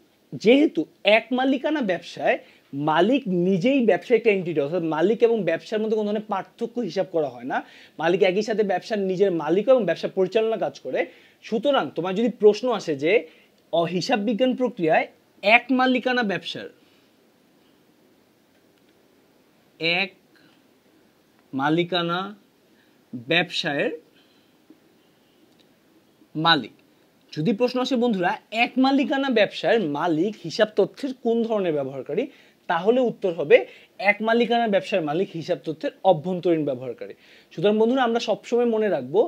যেহেতু এক মালিকানা ব্যবসায় মালিক নিজেই ব্যবসায় একটা এন্টিটি অর্থাৎ মালিক এবং ব্যবসার মধ্যে কোনো ধরনের পার্থক্য হিসাব করা হয় না মালিক একই সাথে ব্যবসার নিজের মালিক এবং ব্যবসা পরিচালনা কাজ করে সুতরাং তোমার যদি প্রশ্ন আসে যে হিসাব বিজ্ঞান প্রক্রিয়ায় এক মালিকানা ব্যবসার এক মালিকানা ব্যবসায়ের মালিক যদি প্রশ্ন আসে বন্ধুরা এক মালিকানা ব্যবসায়ের মালিক হিসাব তথ্যের কোন ধরনের ব্যবহারকারী তাহলে উত্তর হবে এক মালিকানা ব্যবসার মালিক হিসাব তথ্যের অভ্যন্তরীণ ব্যবহারকারী সুতরাং বন্ধুরা আমরা সবসময় মনে রাখবো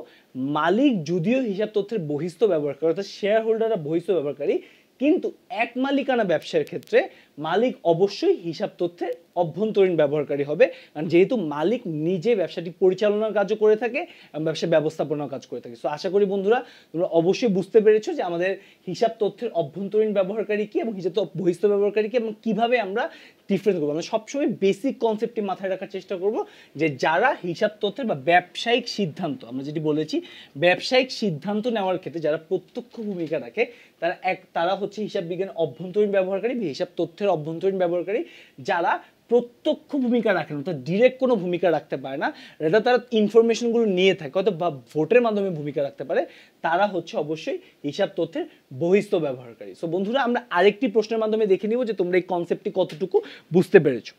মালিক যদিও হিসাব তথ্যের বহিস্থ ব্যবহারকারী অর্থাৎ শেয়ার হোল্ডাররা বহিস্থ ব্যবহারকারী কিন্তু এক মালিকানা ব্যবসার ক্ষেত্রে মালিক অবশ্যই হিসাব তথ্যের অভ্যন্তরীণ ব্যবহারকারী হবে কারণ যেহেতু মালিক নিজে ব্যবসাটি পরিচালনার কাজও করে থাকে এবং ব্যবসা ব্যবস্থাপনার কাজ করে থাকে সো আশা করি বন্ধুরা তোমরা অবশ্যই বুঝতে পেরেছো যে আমাদের হিসাব তথ্যের অভ্যন্তরীণ ব্যবহারকারী কি এবং হিসাব বহিস্থ ব্যবহারকারী কি এবং কীভাবে আমরা ডিফারেন্স করবো আমরা সবসময় বেসিক কনসেপ্টটি মাথায় রাখার চেষ্টা করব যে যারা হিসাব তথ্যের বা ব্যবসায়িক সিদ্ধান্ত আমরা যেটি বলেছি ব্যবসায়িক সিদ্ধান্ত নেওয়ার ক্ষেত্রে যারা প্রত্যক্ষ ভূমিকা রাখে তারা এক তারা হচ্ছে হিসাব বিজ্ঞান অভ্যন্তরীণ ব্যবহারকারী হিসাব তথ্যের বাংলাদেশের অভ্যন্তরীণ ব্যবহারকারী যারা প্রত্যক্ষ ভূমিকা রাখে না অর্থাৎ ডিরেক্ট কোনো ভূমিকা রাখতে পারে না এটা তারা ইনফরমেশনগুলো নিয়ে থাকে অর্থাৎ বা ভোটের মাধ্যমে ভূমিকা রাখতে পারে তারা হচ্ছে অবশ্যই হিসাব তথ্যের বহিস্থ ব্যবহারকারী সো বন্ধুরা আমরা আরেকটি প্রশ্নের মাধ্যমে দেখে নিব যে তোমরা এই কনসেপ্টটি কতটুকু বুঝতে পেরেছো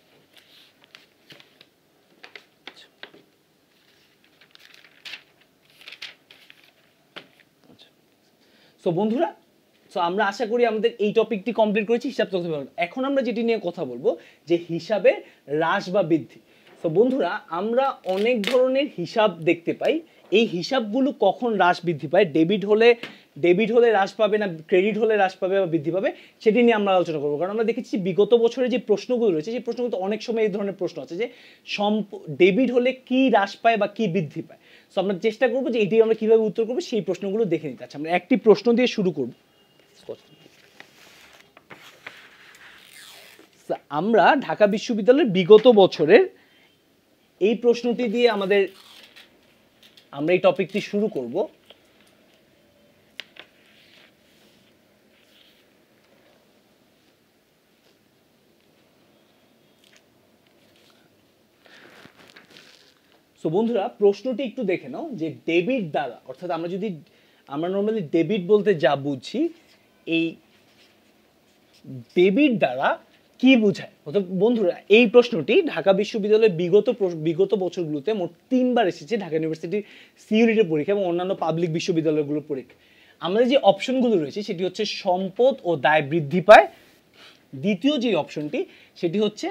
সো বন্ধুরা সো আমরা আশা করি আমাদের এই টপিকটি কমপ্লিট করেছি হিসাব পারবো এখন আমরা যেটি নিয়ে কথা বলবো যে হিসাবে হ্রাস বা বৃদ্ধি তো বন্ধুরা আমরা অনেক ধরনের হিসাব দেখতে পাই এই হিসাবগুলো কখন হ্রাস বৃদ্ধি পায় ডেবিট হলে ডেবিট হলে হ্রাস পাবে না ক্রেডিট হলে হ্রাস পাবে বা বৃদ্ধি পাবে সেটি নিয়ে আমরা আলোচনা করবো কারণ আমরা দেখেছি বিগত বছরে যে প্রশ্নগুলো রয়েছে সেই প্রশ্নগুলো অনেক সময় এই ধরনের প্রশ্ন আছে যে সম্প ডেবিট হলে কি হ্রাস পায় বা কি বৃদ্ধি পায় সো আমরা চেষ্টা করবো যে এটি আমরা কীভাবে উত্তর করবো সেই প্রশ্নগুলো দেখে নিতে আচ্ছা আমরা একটি প্রশ্ন দিয়ে শুরু করবো আমরা ঢাকা বিশ্ববিদ্যালয়ের বিগত বছরের এই প্রশ্নটি দিয়ে আমাদের আমরা এই টপিকটি শুরু করব সো বন্ধুরা প্রশ্নটি একটু দেখে নাও যে ডেবিট দ্বারা অর্থাৎ আমরা যদি আমরা নর্মালি ডেবিট বলতে যা বুঝি এই দেবীর দ্বারা কি বোঝায় বন্ধুরা এই প্রশ্নটি ঢাকা বিশ্ববিদ্যালয়ের বিগত বিগত বছরগুলোতে মোট তিনবার এসেছে ঢাকা ইউনিভার্সিটির সিউরিটি পরীক্ষা এবং অন্যান্য পাবলিক বিশ্ববিদ্যালয়গুলোর পরীক্ষা আমাদের যে অপশনগুলো রয়েছে সেটি হচ্ছে সম্পদ ও দায় বৃদ্ধি পায় দ্বিতীয় যে অপশনটি সেটি হচ্ছে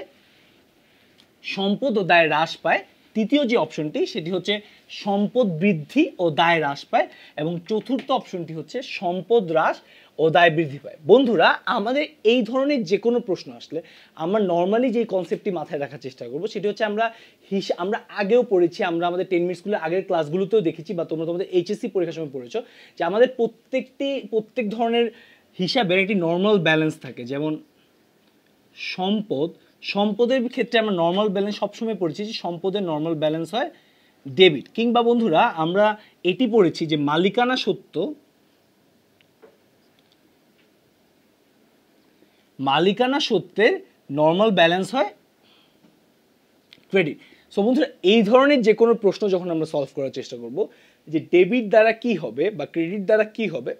সম্পদ ও দায় হ্রাস পায় তৃতীয় যে অপশনটি সেটি হচ্ছে সম্পদ বৃদ্ধি ও দায় হ্রাস পায় এবং চতুর্থ অপশনটি হচ্ছে সম্পদ হ্রাস ও দায় বৃদ্ধি পায় বন্ধুরা আমাদের এই ধরনের যে কোনো প্রশ্ন আসলে আমরা নর্মালি যে কনসেপ্টটি মাথায় রাখার চেষ্টা করব সেটি হচ্ছে আমরা হিস আমরা আগেও পড়েছি আমরা আমাদের টেন মিনিট স্কুলের আগের ক্লাসগুলোতেও দেখেছি বা তোমরা তোমাদের এইচএসসি পরীক্ষার সময় পড়েছো যে আমাদের প্রত্যেকটি প্রত্যেক ধরনের হিসাবের একটি নর্মাল ব্যালেন্স থাকে যেমন সম্পদ সম্পদের ক্ষেত্রে আমরা নর্মাল ব্যালেন্স সবসময় পড়েছি যে সম্পদের নর্মাল ব্যালেন্স হয় ডেবিট কিংবা বন্ধুরা আমরা এটি পড়েছি যে মালিকানা সত্য মালিকানা সত্ত্বের নর্মাল ব্যালেন্স হয় ক্রেডিট সো বন্ধুরা এই ধরনের যে কোনো প্রশ্ন যখন আমরা সলভ করার চেষ্টা করব যে ডেবিট দ্বারা কি হবে বা ক্রেডিট দ্বারা কি হবে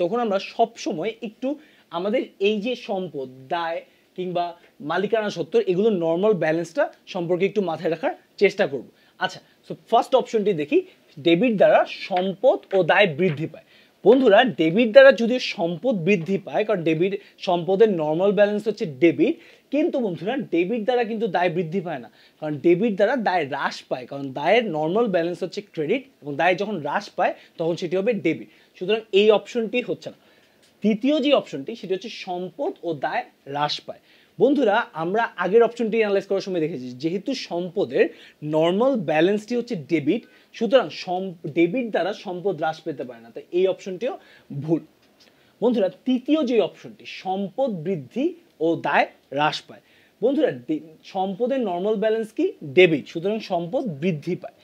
তখন আমরা সব সময় একটু আমাদের এই যে সম্পদ দায় কিংবা মালিকানা সত্ত্বর এগুলো নর্মাল ব্যালেন্সটা সম্পর্কে একটু মাথায় রাখার চেষ্টা করব আচ্ছা সো ফার্স্ট অপশনটি দেখি ডেবিট দ্বারা সম্পদ ও দায় বৃদ্ধি পায় বন্ধুরা ডেবিট দ্বারা যদি সম্পদ বৃদ্ধি পায় কারণ ডেবিট সম্পদের নর্মাল ব্যালেন্স হচ্ছে ডেবিট কিন্তু বন্ধুরা ডেবিট দ্বারা কিন্তু দায় বৃদ্ধি পায় না কারণ ডেবিট দ্বারা দায় হ্রাস পায় কারণ দায়ের নর্মাল ব্যালেন্স হচ্ছে ক্রেডিট এবং দায় যখন হ্রাস পায় তখন সেটি হবে ডেবিট সুতরাং এই অপশনটি হচ্ছে না দ্বিতীয় যে অপশনটি সেটি হচ্ছে সম্পদ ও দায় হ্রাস পায় বন্ধুরা আমরা আগের অপশনটি অ্যানালাইজ করার সময় দেখেছি যেহেতু সম্পদের নর্মাল ব্যালেন্সটি হচ্ছে ডেবিট সুতরাং ডেবিট দ্বারা সম্পদ হ্রাস পেতে পারে না তাই এই অপশনটিও ভুল বন্ধুরা তৃতীয় যে অপশনটি সম্পদ বৃদ্ধি ও দায় হ্রাস পায় বন্ধুরা সম্পদের নর্মাল ব্যালেন্স কি ডেবিট সুতরাং সম্পদ বৃদ্ধি পায়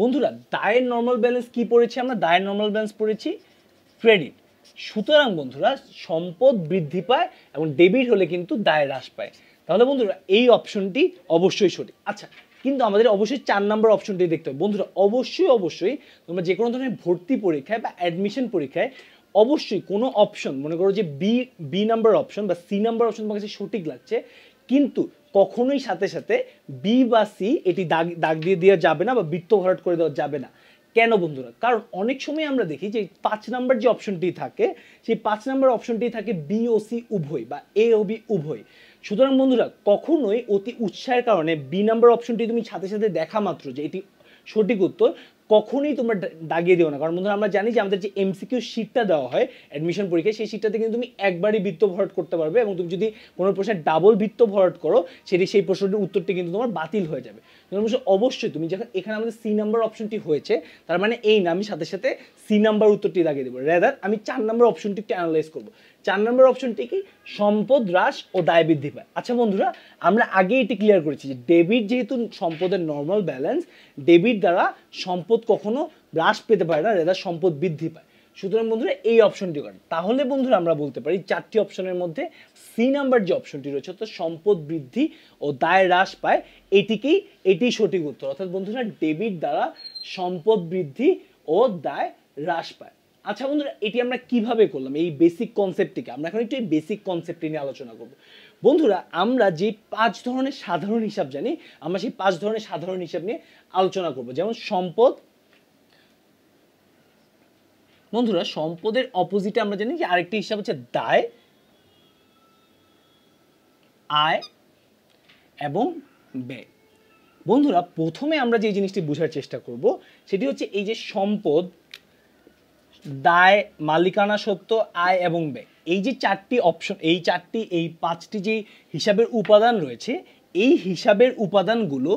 বন্ধুরা দায়ের নর্মাল ব্যালেন্স কি পড়েছি আমরা দায়ের নর্মাল ব্যালেন্স পড়েছি ক্রেডিট সুতরাং বন্ধুরা সম্পদ বৃদ্ধি পায় এবং ডেবিট হলে কিন্তু দায় হ্রাস পায় তাহলে বন্ধুরা এই অপশনটি অবশ্যই সঠিক আচ্ছা কিন্তু আমাদের অবশ্যই চার নম্বর অপশনটি দেখতে হবে বন্ধুরা অবশ্যই অবশ্যই তোমরা যে কোনো ধরনের ভর্তি পরীক্ষায় বা অ্যাডমিশন পরীক্ষায় অবশ্যই কোনো অপশন মনে করো যে বি বি নাম্বার অপশন বা সি নাম্বার অপশন তোমার কাছে সঠিক লাগছে কিন্তু কখনোই সাথে সাথে বি বা সি এটি দাগ দাগ দিয়ে দেওয়া যাবে না বা বৃত্ত ভরাট করে দেওয়া যাবে না কেন বন্ধুরা কারণ অনেক সময় আমরা দেখি যে পাঁচ নাম্বার যে অপশনটি থাকে সেই পাঁচ নাম্বার অপশনটি থাকে বি ও সি উভয় বা এ ও বি উভয় সুতরাং বন্ধুরা কখনোই অতি উৎসাহের কারণে বি নাম্বার অপশনটি তুমি সাথে সাথে দেখা মাত্র যে এটি সঠিক উত্তর কখনোই তোমরা দাগিয়ে দিও না কারণ বন্ধুরা আমরা জানি যে আমাদের যে এমসিকিউ শিটটা দেওয়া হয় অ্যাডমিশন পরীক্ষায় সেই শিটটাতে কিন্তু তুমি একবারই বৃত্ত ভরাট করতে পারবে এবং তুমি যদি কোনো প্রশ্নে ডাবল বৃত্ত ভরাট করো সেটি সেই প্রশ্নটির উত্তরটি কিন্তু তোমার বাতিল হয়ে যাবে অবশ্যই তুমি যখন এখানে আমাদের সি নাম্বার অপশনটি হয়েছে তার মানে এই না আমি সাথে সাথে সি নাম্বার উত্তরটি দাগিয়ে দেবো রেদার আমি চার নাম্বার অপশনটি একটু অ্যানালাইজ করবো চার নম্বর অপশনটি কি সম্পদ হ্রাস ও দায় বৃদ্ধি পায় আচ্ছা বন্ধুরা আমরা আগে এটি ক্লিয়ার করেছি যে ডেবিট যেহেতু সম্পদের নর্মাল ব্যালেন্স ডেবিট দ্বারা সম্পদ কখনো হ্রাস পেতে পারে না রেদার সম্পদ বৃদ্ধি পায় সুতরাং বন্ধুরা এই অপশনটি করেন তাহলে বন্ধুরা আমরা বলতে পারি চারটি অপশনের মধ্যে সি নাম্বার যে অপশনটি রয়েছে অর্থাৎ সম্পদ বৃদ্ধি ও দায় হ্রাস পায় এটিকেই এটি সঠিক উত্তর অর্থাৎ বন্ধুরা ডেবিট দ্বারা সম্পদ বৃদ্ধি ও দায় হ্রাস পায় আচ্ছা বন্ধুরা এটি আমরা কিভাবে করলাম এই বেসিক কনসেপ্টটিকে আমরা এখন একটু এই বেসিক কনসেপ্ট নিয়ে আলোচনা করব বন্ধুরা আমরা যে পাঁচ ধরনের সাধারণ হিসাব জানি আমরা সেই পাঁচ ধরনের সাধারণ হিসাব নিয়ে আলোচনা করব যেমন সম্পদ বন্ধুরা সম্পদের অপোজিটে আমরা জানি যে আরেকটি হিসাব হচ্ছে দায় আয় এবং ব্যয় বন্ধুরা প্রথমে আমরা যে জিনিসটি বোঝার চেষ্টা করব সেটি হচ্ছে এই যে সম্পদ দায় মালিকানা সত্য আয় এবং ব্যয় এই যে চারটি অপশন এই চারটি এই পাঁচটি যে হিসাবের উপাদান রয়েছে এই হিসাবের উপাদানগুলো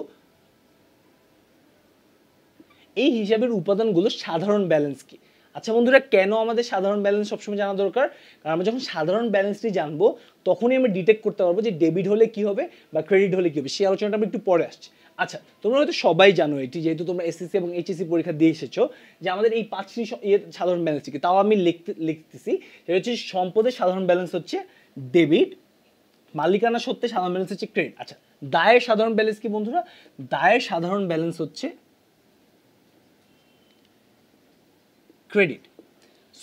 এই হিসাবের উপাদানগুলো সাধারণ ব্যালেন্স কি আচ্ছা বন্ধুরা কেন আমাদের সাধারণ ব্যালেন্স সবসময় জানা দরকার কারণ আমরা যখন সাধারণ ব্যালেন্সটি জানবো তখনই আমরা ডিটেক্ট করতে পারবো যে ডেবিট হলে কি হবে বা ক্রেডিট হলে কী হবে সেই আলোচনাটা আমরা একটু পরে আসছি আচ্ছা তোমরা হয়তো সবাই জানো এটি যেহেতু তোমরা এসএসসি এবং এইচএসসি পরীক্ষা দিয়ে এসেছো যে আমাদের এই পাঁচটি ইয়ে সাধারণ ব্যালেন্স কি তাও আমি লিখতে লিখতেছি সেটা হচ্ছে সম্পদের সাধারণ ব্যালেন্স হচ্ছে ডেবিট মালিকানা সত্যি সাধারণ ব্যালেন্স হচ্ছে ক্রেডিট আচ্ছা দায়ের সাধারণ ব্যালেন্স কি বন্ধুরা দায়ের সাধারণ ব্যালেন্স হচ্ছে ক্রেডিট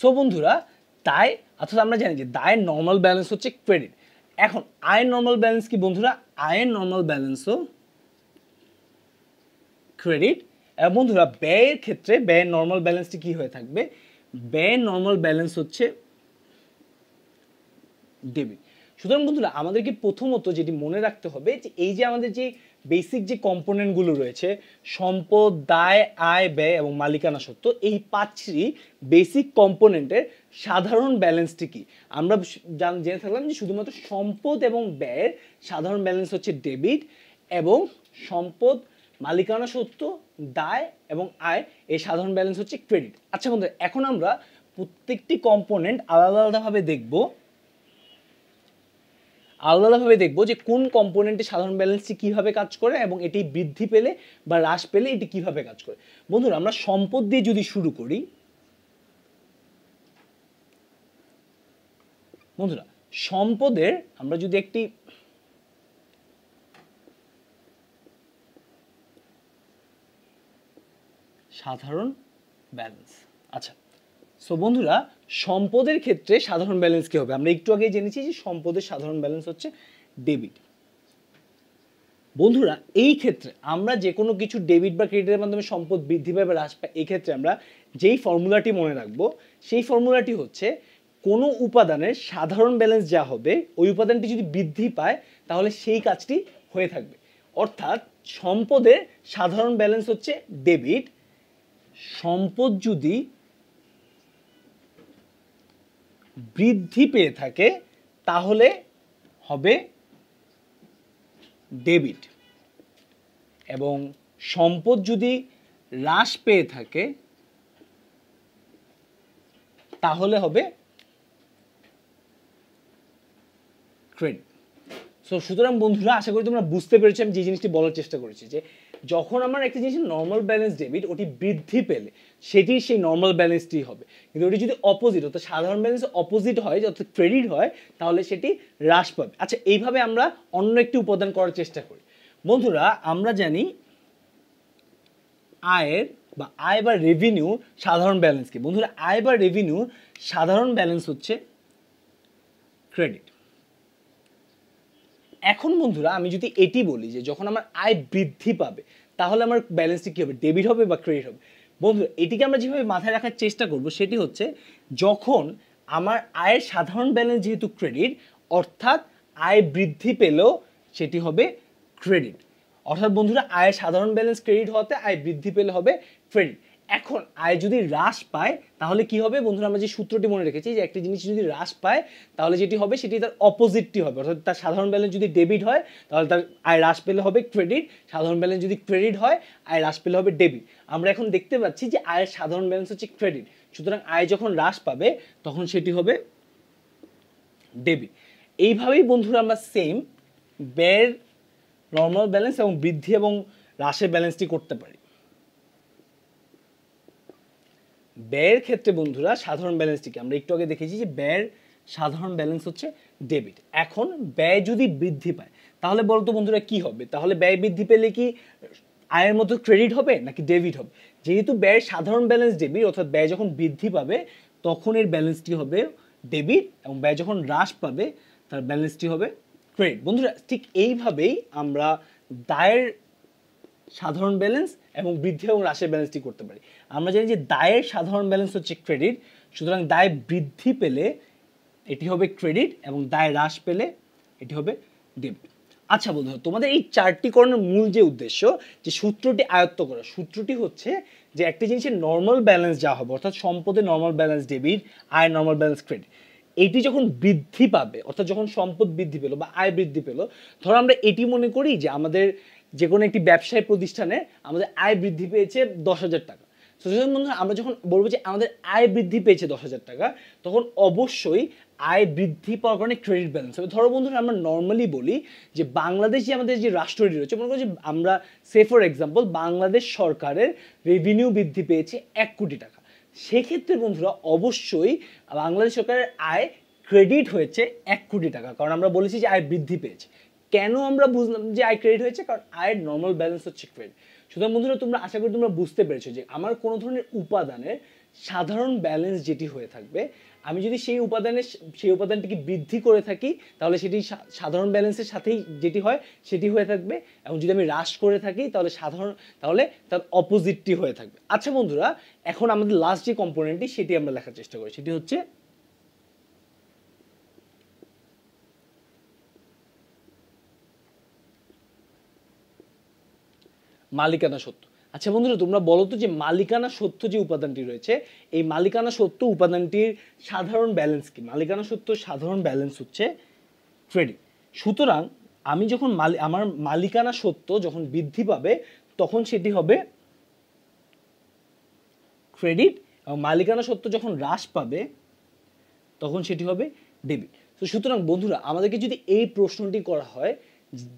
সো বন্ধুরা দায় অর্থাৎ আমরা জানি যে দায়ের নর্মাল ব্যালেন্স হচ্ছে ক্রেডিট এখন আয়ের নর্মাল ব্যালেন্স কি বন্ধুরা আয়ের নর্মাল ব্যালেন্সও ক্রেডিট এবং বন্ধুরা ব্যয়ের ক্ষেত্রে ব্যয়ের নর্মাল ব্যালেন্সটি কী হয়ে থাকবে ব্যয়ের নর্মাল ব্যালেন্স হচ্ছে ডেবিট সুতরাং বন্ধুরা আমাদেরকে প্রথমত যেটি মনে রাখতে হবে যে এই যে আমাদের যে বেসিক যে কম্পোনেন্টগুলো রয়েছে সম্পদ দায় আয় ব্যয় এবং মালিকানা সত্ত্ব এই পাঁচটি বেসিক কম্পোনেন্টের সাধারণ ব্যালেন্সটি কি আমরা জেনে থাকলাম যে শুধুমাত্র সম্পদ এবং ব্যয়ের সাধারণ ব্যালেন্স হচ্ছে ডেবিট এবং সম্পদ মালিকানা সত্য দায় এবং আয় এই সাধারণ ব্যালেন্স হচ্ছে ক্রেডিট আচ্ছা বন্ধু এখন আমরা প্রত্যেকটি কম্পোনেন্ট আলাদা আলাদাভাবে দেখব আলাদা আলাদাভাবে দেখবো যে কোন কম্পোনেন্টে সাধারণ ব্যালেন্সটি কীভাবে কাজ করে এবং এটি বৃদ্ধি পেলে বা হ্রাস পেলে এটি কিভাবে কাজ করে বন্ধুরা আমরা সম্পদ দিয়ে যদি শুরু করি বন্ধুরা সম্পদের আমরা যদি একটি সাধারণ ব্যালেন্স আচ্ছা সো বন্ধুরা সম্পদের ক্ষেত্রে সাধারণ ব্যালেন্স কী হবে আমরা একটু আগে জেনেছি যে সম্পদের সাধারণ ব্যালেন্স হচ্ছে ডেবিট বন্ধুরা এই ক্ষেত্রে আমরা যে কোনো কিছু ডেবিট বা ক্রেডিটের মাধ্যমে সম্পদ বৃদ্ধি পাবে হ্রাস পায় এক্ষেত্রে আমরা যেই ফর্মুলাটি মনে রাখবো সেই ফর্মুলাটি হচ্ছে কোনো উপাদানের সাধারণ ব্যালেন্স যা হবে ওই উপাদানটি যদি বৃদ্ধি পায় তাহলে সেই কাজটি হয়ে থাকবে অর্থাৎ সম্পদে সাধারণ ব্যালেন্স হচ্ছে ডেবিট সম্পদ যদি বৃদ্ধি পেয়ে থাকে তাহলে হবে ডেবিট এবং সম্পদ যদি হ্রাস পেয়ে থাকে তাহলে হবে ক্রেডিট সো সুতরাং বন্ধুরা আশা করি তোমরা বুঝতে পেরেছি আমি যে জিনিসটি বলার চেষ্টা করেছি যে যখন আমার একটা জিনিস নর্মাল ব্যালেন্স ডেবিট ওটি বৃদ্ধি পেলে সেটি সেই নর্মাল ব্যালেন্সটি হবে কিন্তু ওটি যদি অপোজিট অর্থাৎ সাধারণ ব্যালেন্স অপোজিট হয় অর্থাৎ ক্রেডিট হয় তাহলে সেটি হ্রাস পাবে আচ্ছা এইভাবে আমরা অন্য একটি উপাদান করার চেষ্টা করি বন্ধুরা আমরা জানি আয়ের বা আয় বা রেভিনিউ সাধারণ ব্যালেন্সকে বন্ধুরা আয় বা রেভিনিউ সাধারণ ব্যালেন্স হচ্ছে ক্রেডিট এখন বন্ধুরা আমি যদি এটি বলি যে যখন আমার আয় বৃদ্ধি পাবে তাহলে আমার ব্যালেন্সটি কী হবে ডেবিট হবে বা ক্রেডিট হবে বন্ধু এটিকে আমরা যেভাবে মাথায় রাখার চেষ্টা করব সেটি হচ্ছে যখন আমার আয়ের সাধারণ ব্যালেন্স যেহেতু ক্রেডিট অর্থাৎ আয় বৃদ্ধি পেলেও সেটি হবে ক্রেডিট অর্থাৎ বন্ধুরা আয়ের সাধারণ ব্যালেন্স ক্রেডিট হতে আয় বৃদ্ধি পেলে হবে ক্রেডিট এখন আয় যদি হ্রাস পায় তাহলে কি হবে বন্ধুরা আমরা যে সূত্রটি মনে রেখেছি যে একটি জিনিস যদি হ্রাস পায় তাহলে যেটি হবে সেটি তার অপোজিটটি হবে অর্থাৎ তার সাধারণ ব্যালেন্স যদি ডেবিট হয় তাহলে তার আয় হ্রাস পেলে হবে ক্রেডিট সাধারণ ব্যালেন্স যদি ক্রেডিট হয় আয় হ্রাস পেলে হবে ডেবিট আমরা এখন দেখতে পাচ্ছি যে আয়ের সাধারণ ব্যালেন্স হচ্ছে ক্রেডিট সুতরাং আয় যখন হ্রাস পাবে তখন সেটি হবে ডেবিট এইভাবেই বন্ধুরা আমরা সেম ব্যয়ের নর্মাল ব্যালেন্স এবং বৃদ্ধি এবং হ্রাসের ব্যালেন্সটি করতে পারি ব্যয়ের ক্ষেত্রে বন্ধুরা সাধারণ ব্যালেন্সটিকে আমরা একটু আগে দেখেছি যে ব্যয়ের সাধারণ ব্যালেন্স হচ্ছে ডেবিট এখন ব্যয় যদি বৃদ্ধি পায় তাহলে বলতো বন্ধুরা কি হবে তাহলে ব্যয় বৃদ্ধি পেলে কি আয়ের মতো ক্রেডিট হবে নাকি ডেবিট হবে যেহেতু ব্যয়ের সাধারণ ব্যালেন্স ডেবিট অর্থাৎ ব্যয় যখন বৃদ্ধি পাবে তখন এর ব্যালেন্সটি হবে ডেবিট এবং ব্যয় যখন হ্রাস পাবে তার ব্যালেন্সটি হবে ক্রেডিট বন্ধুরা ঠিক এইভাবেই আমরা দায়ের সাধারণ ব্যালেন্স এবং বৃদ্ধি এবং হ্রাসের ব্যালেন্সটি করতে পারি আমরা জানি যে দায়ের সাধারণ ব্যালেন্স হচ্ছে ক্রেডিট সুতরাং দায় বৃদ্ধি পেলে এটি হবে ক্রেডিট এবং দায় হ্রাস পেলে এটি হবে ডেবিট আচ্ছা বন্ধু তোমাদের এই চারটিকরণের মূল যে উদ্দেশ্য যে সূত্রটি আয়ত্ত করা সূত্রটি হচ্ছে যে একটি জিনিসের নর্মাল ব্যালেন্স যা হবে অর্থাৎ সম্পদে নর্মাল ব্যালেন্স ডেবিট আয় নর্মাল ব্যালেন্স ক্রেডিট এটি যখন বৃদ্ধি পাবে অর্থাৎ যখন সম্পদ বৃদ্ধি পেলো বা আয় বৃদ্ধি পেলো ধরো আমরা এটি মনে করি যে আমাদের যে কোনো একটি ব্যবসায় প্রতিষ্ঠানে আমাদের আয় বৃদ্ধি পেয়েছে দশ হাজার টাকা তো বন্ধুরা আমরা যখন বলবো যে আমাদের আয় বৃদ্ধি পেয়েছে দশ হাজার টাকা তখন অবশ্যই আয় বৃদ্ধি পাওয়ার কারণে ক্রেডিট ব্যালেন্স হবে ধরো বন্ধুরা আমরা নর্মালি বলি যে বাংলাদেশ যে আমাদের যে রাষ্ট্রটি রয়েছে মনে করি যে আমরা সে ফর এক্সাম্পল বাংলাদেশ সরকারের রেভিনিউ বৃদ্ধি পেয়েছে এক কোটি টাকা সেক্ষেত্রে বন্ধুরা অবশ্যই বাংলাদেশ সরকারের আয় ক্রেডিট হয়েছে এক কোটি টাকা কারণ আমরা বলেছি যে আয় বৃদ্ধি পেয়েছে কেন আমরা বুঝলাম যে আয় ক্রেডিট হয়েছে কারণ আয়ের নর্মাল ব্যালেন্স হচ্ছে ক্রেডিট সুতরাং বন্ধুরা তোমরা আশা করি তোমরা বুঝতে পেরেছো যে আমার কোনো ধরনের উপাদানের সাধারণ ব্যালেন্স যেটি হয়ে থাকবে আমি যদি সেই উপাদানের সেই উপাদানটিকে বৃদ্ধি করে থাকি তাহলে সেটি সাধারণ ব্যালেন্সের সাথেই যেটি হয় সেটি হয়ে থাকবে এবং যদি আমি হ্রাস করে থাকি তাহলে সাধারণ তাহলে তার অপোজিটটি হয়ে থাকবে আচ্ছা বন্ধুরা এখন আমাদের লাস্ট যে কম্পোনেন্টটি সেটি আমরা লেখার চেষ্টা করি সেটি হচ্ছে মালিকানা সত্য আচ্ছা বন্ধুরা তোমরা বলো তো যে মালিকানা সত্য যে উপাদানটি রয়েছে এই মালিকানা সত্য উপাদানটির সাধারণ ব্যালেন্স কি মালিকানা সত্য সাধারণ ব্যালেন্স হচ্ছে ট্রেডিং সুতরাং আমি যখন মালি আমার মালিকানা সত্য যখন বৃদ্ধি পাবে তখন সেটি হবে ক্রেডিট এবং মালিকানা সত্য যখন হ্রাস পাবে তখন সেটি হবে ডেবিট তো সুতরাং বন্ধুরা আমাদেরকে যদি এই প্রশ্নটি করা হয়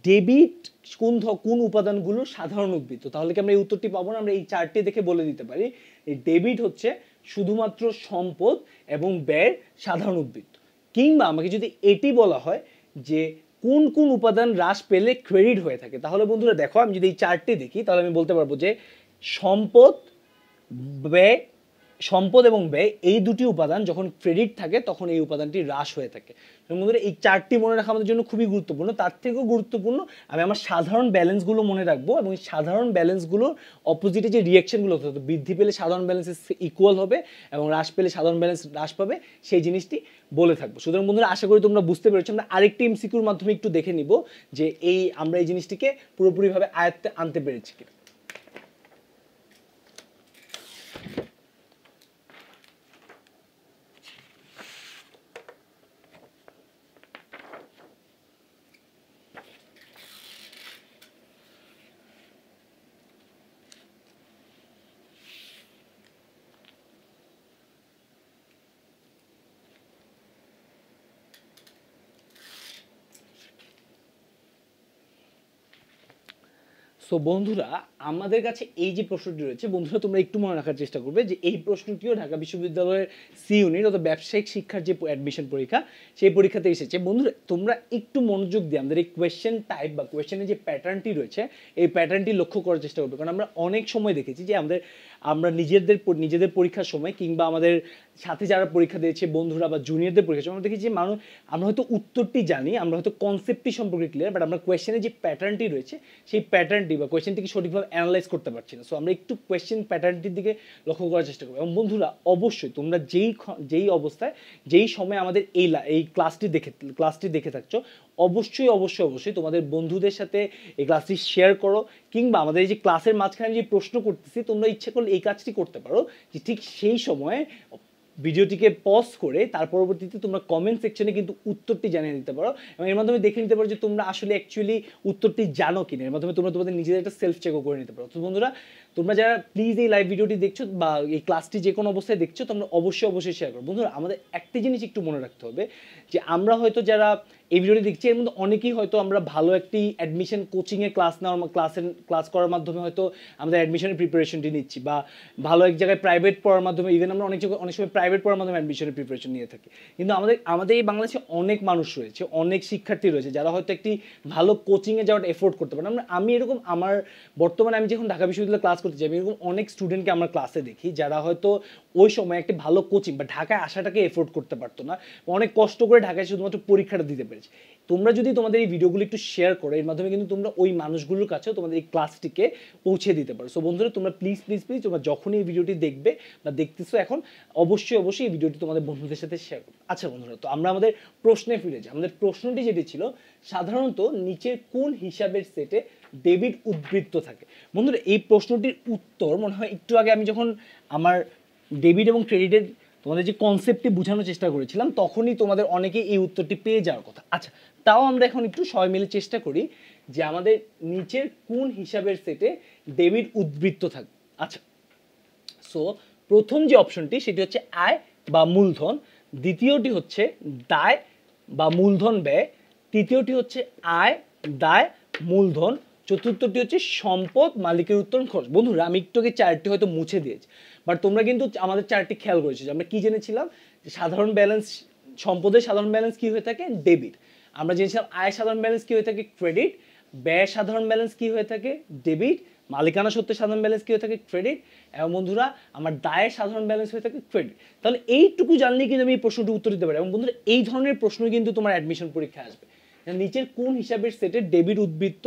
ডেবিট কোন কোন উপাদানগুলো সাধারণ তো তাহলে কি আমরা এই উত্তরটি পাবো না আমরা এই চারটি দেখে বলে দিতে পারি এই ডেবিট হচ্ছে শুধুমাত্র সম্পদ এবং ব্যয়ের সাধারণ উদ্ভিদ কিংবা আমাকে যদি এটি বলা হয় যে কোন কোন উপাদান হ্রাস পেলে ক্রেডিট হয়ে থাকে তাহলে বন্ধুরা দেখো আমি যদি এই চারটি দেখি তাহলে আমি বলতে পারবো যে সম্পদ ব্যয় সম্পদ এবং ব্যয় এই দুটি উপাদান যখন ক্রেডিট থাকে তখন এই উপাদানটি হ্রাস হয়ে থাকে বন্ধুরা এই চারটি মনে রাখা আমাদের জন্য খুবই গুরুত্বপূর্ণ তার থেকেও গুরুত্বপূর্ণ আমি আমার সাধারণ ব্যালেন্সগুলো মনে রাখবো এবং সাধারণ ব্যালেন্সগুলো অপোজিটে যে রিয়াকশনগুলো হতো বৃদ্ধি পেলে সাধারণ ব্যালেন্স ইকুয়াল হবে এবং হ্রাস পেলে সাধারণ ব্যালেন্স হ্রাস পাবে সেই জিনিসটি বলে থাকবো সুতরাং বন্ধুরা আশা করি তোমরা বুঝতে পেরেছো আমরা আরেকটি এমসিকিউর মাধ্যমে একটু দেখে নিব যে এই আমরা এই জিনিসটিকে পুরোপুরিভাবে আয়ত্তে আনতে পেরেছি কিনা sou bom durar. আমাদের কাছে এই যে প্রশ্নটি রয়েছে বন্ধুরা তোমরা একটু মনে রাখার চেষ্টা করবে যে এই প্রশ্নটিও ঢাকা বিশ্ববিদ্যালয়ের সি ইউনিট অর্থাৎ ব্যবসায়িক শিক্ষার যে অ্যাডমিশন পরীক্ষা সেই পরীক্ষাতে এসেছে বন্ধুরা তোমরা একটু মনোযোগ দিয়ে আমাদের এই কোয়েশ্চেন টাইপ বা কোয়েশ্চেনের যে প্যাটার্নটি রয়েছে এই প্যাটার্নটি লক্ষ্য করার চেষ্টা করবে কারণ আমরা অনেক সময় দেখেছি যে আমাদের আমরা নিজেদের নিজেদের পরীক্ষার সময় কিংবা আমাদের সাথে যারা পরীক্ষা দিয়েছে বন্ধুরা বা জুনিয়রদের পরীক্ষার সময় আমরা দেখেছি যে মানুষ আমরা হয়তো উত্তরটি জানি আমরা হয়তো কনসেপ্টটি সম্পর্কে ক্লিয়ার বাট আমরা কোয়েশ্চেনের যে প্যাটার্নটি রয়েছে সেই প্যাটার্নটি বা কোয়েশ্চেনটিকে সঠিকভাবে অ্যানালাইজ করতে পারছি না সো আমরা একটু কোয়েশ্চেন প্যাটার্নটির দিকে লক্ষ্য করার চেষ্টা করবো এবং বন্ধুরা অবশ্যই তোমরা যেই যেই অবস্থায় যেই সময় আমাদের এই এই ক্লাসটি দেখে ক্লাসটি দেখে থাকছো অবশ্যই অবশ্যই অবশ্যই তোমাদের বন্ধুদের সাথে এই ক্লাসটি শেয়ার করো কিংবা আমাদের এই যে ক্লাসের মাঝখানে যে প্রশ্ন করতেছি তোমরা ইচ্ছে করলে এই কাজটি করতে পারো যে ঠিক সেই সময়ে ভিডিওটিকে পজ করে তার পরবর্তীতে তোমরা কমেন্ট সেকশনে কিন্তু উত্তরটি জানিয়ে দিতে পারো এবং এর মাধ্যমে দেখে নিতে পারো যে তোমরা আসলে অ্যাকচুয়ালি উত্তরটি জানো কিনা এর মাধ্যমে তোমরা তোমাদের নিজেদের একটা সেলফ চেকও করে নিতে পারো তো বন্ধুরা তোমরা যারা প্লিজ এই লাইভ ভিডিওটি দেখছো বা এই ক্লাসটি যে কোনো অবস্থায় দেখছো তোমরা অবশ্যই অবশ্যই শেয়ার করো বন্ধুরা আমাদের একটি জিনিস একটু মনে রাখতে হবে যে আমরা হয়তো যারা এই ভিডিওটি দেখছি এর মধ্যে অনেকেই হয়তো আমরা ভালো একটি অ্যাডমিশন কোচিংয়ে ক্লাস নেওয়ার ক্লাসের ক্লাস করার মাধ্যমে হয়তো আমাদের অ্যাডমিশনের প্রিপারেশনটি নিচ্ছি বা ভালো এক জায়গায় প্রাইভেট পড়ার মাধ্যমে ইভেন আমরা অনেক জায়গায় অনেক সময় প্রাইভেট পড়ার মাধ্যমে অ্যাডমিশনের প্রিপারেশন নিয়ে থাকি কিন্তু আমাদের আমাদের এই বাংলাদেশে অনেক মানুষ রয়েছে অনেক শিক্ষার্থী রয়েছে যারা হয়তো একটি ভালো কোচিংয়ে যাওয়ার এফোর্ড করতে পারে আমি এরকম আমার বর্তমানে আমি যখন ঢাকা বিশ্ববিদ্যালয়ে ক্লাস করতে চাই এরকম অনেক স্টুডেন্টকে আমরা ক্লাসে দেখি যারা হয়তো ওই সময় একটি ভালো কোচিং বা ঢাকায় আসাটাকে এফোর্ড করতে পারতো না অনেক কষ্ট করে ঢাকায় শুধুমাত্র পরীক্ষাটা দিতে পেরেছে তোমরা যদি তোমাদের এই ভিডিওগুলো একটু শেয়ার করো এর মাধ্যমে কিন্তু তোমরা ওই মানুষগুলোর কাছেও তোমাদের এই ক্লাসটিকে পৌঁছে দিতে পারো সো বন্ধুরা তোমরা প্লিজ প্লিজ প্লিজ তোমরা যখনই এই ভিডিওটি দেখবে বা দেখতেছো এখন অবশ্যই অবশ্যই এই ভিডিওটি তোমাদের বন্ধুদের সাথে শেয়ার করো আচ্ছা বন্ধুরা তো আমরা আমাদের প্রশ্নে ফিরে যাই আমাদের প্রশ্নটি যেটি ছিল সাধারণত নিচের কোন হিসাবের সেটে ডেবিট উদ্বৃত্ত থাকে বন্ধুরা এই প্রশ্নটির উত্তর মনে হয় একটু আগে আমি যখন আমার ডেবিট এবং ক্রেডিটের তোমাদের যে কনসেপ্টটি বোঝানোর চেষ্টা করেছিলাম তখনই তোমাদের অনেকে এই উত্তরটি পেয়ে যাওয়ার কথা আচ্ছা তাও আমরা এখন একটু সবাই মিলে চেষ্টা করি যে আমাদের নিচের কোন হিসাবের সেটে ডেবিট উদ্বৃত্ত থাকবে আচ্ছা সো প্রথম যে অপশনটি সেটি হচ্ছে আয় বা মূলধন দ্বিতীয়টি হচ্ছে দায় বা মূলধন ব্যয় তৃতীয়টি হচ্ছে আয় দায় মূলধন চতুর্থটি হচ্ছে সম্পদ মালিকের উত্তরণ খরচ বন্ধুরা আমি একটু চারটি হয়তো মুছে দিয়েছি বাট তোমরা কিন্তু আমাদের চারটি খেয়াল করেছো যে আমরা কী জেনেছিলাম যে সাধারণ ব্যালেন্স সম্পদের সাধারণ ব্যালেন্স কী হয়ে থাকে ডেবিট আমরা জেনেছিলাম আয় সাধারণ ব্যালেন্স কী হয়ে থাকে ক্রেডিট ব্যয় সাধারণ ব্যালেন্স কী হয়ে থাকে ডেবিট মালিকানা সত্যের সাধারণ ব্যালেন্স কী হয়ে থাকে ক্রেডিট এবং বন্ধুরা আমার দায়ের সাধারণ ব্যালেন্স হয়ে থাকে ক্রেডিট তাহলে এইটুকু জানলেই কিন্তু আমি এই প্রশ্নটি উত্তর দিতে পারি এবং বন্ধুরা এই ধরনের প্রশ্ন কিন্তু তোমার অ্যাডমিশন পরীক্ষায় আসবে নিচের কোন হিসাবের সেটে ডেবিট উদ্বৃত্ত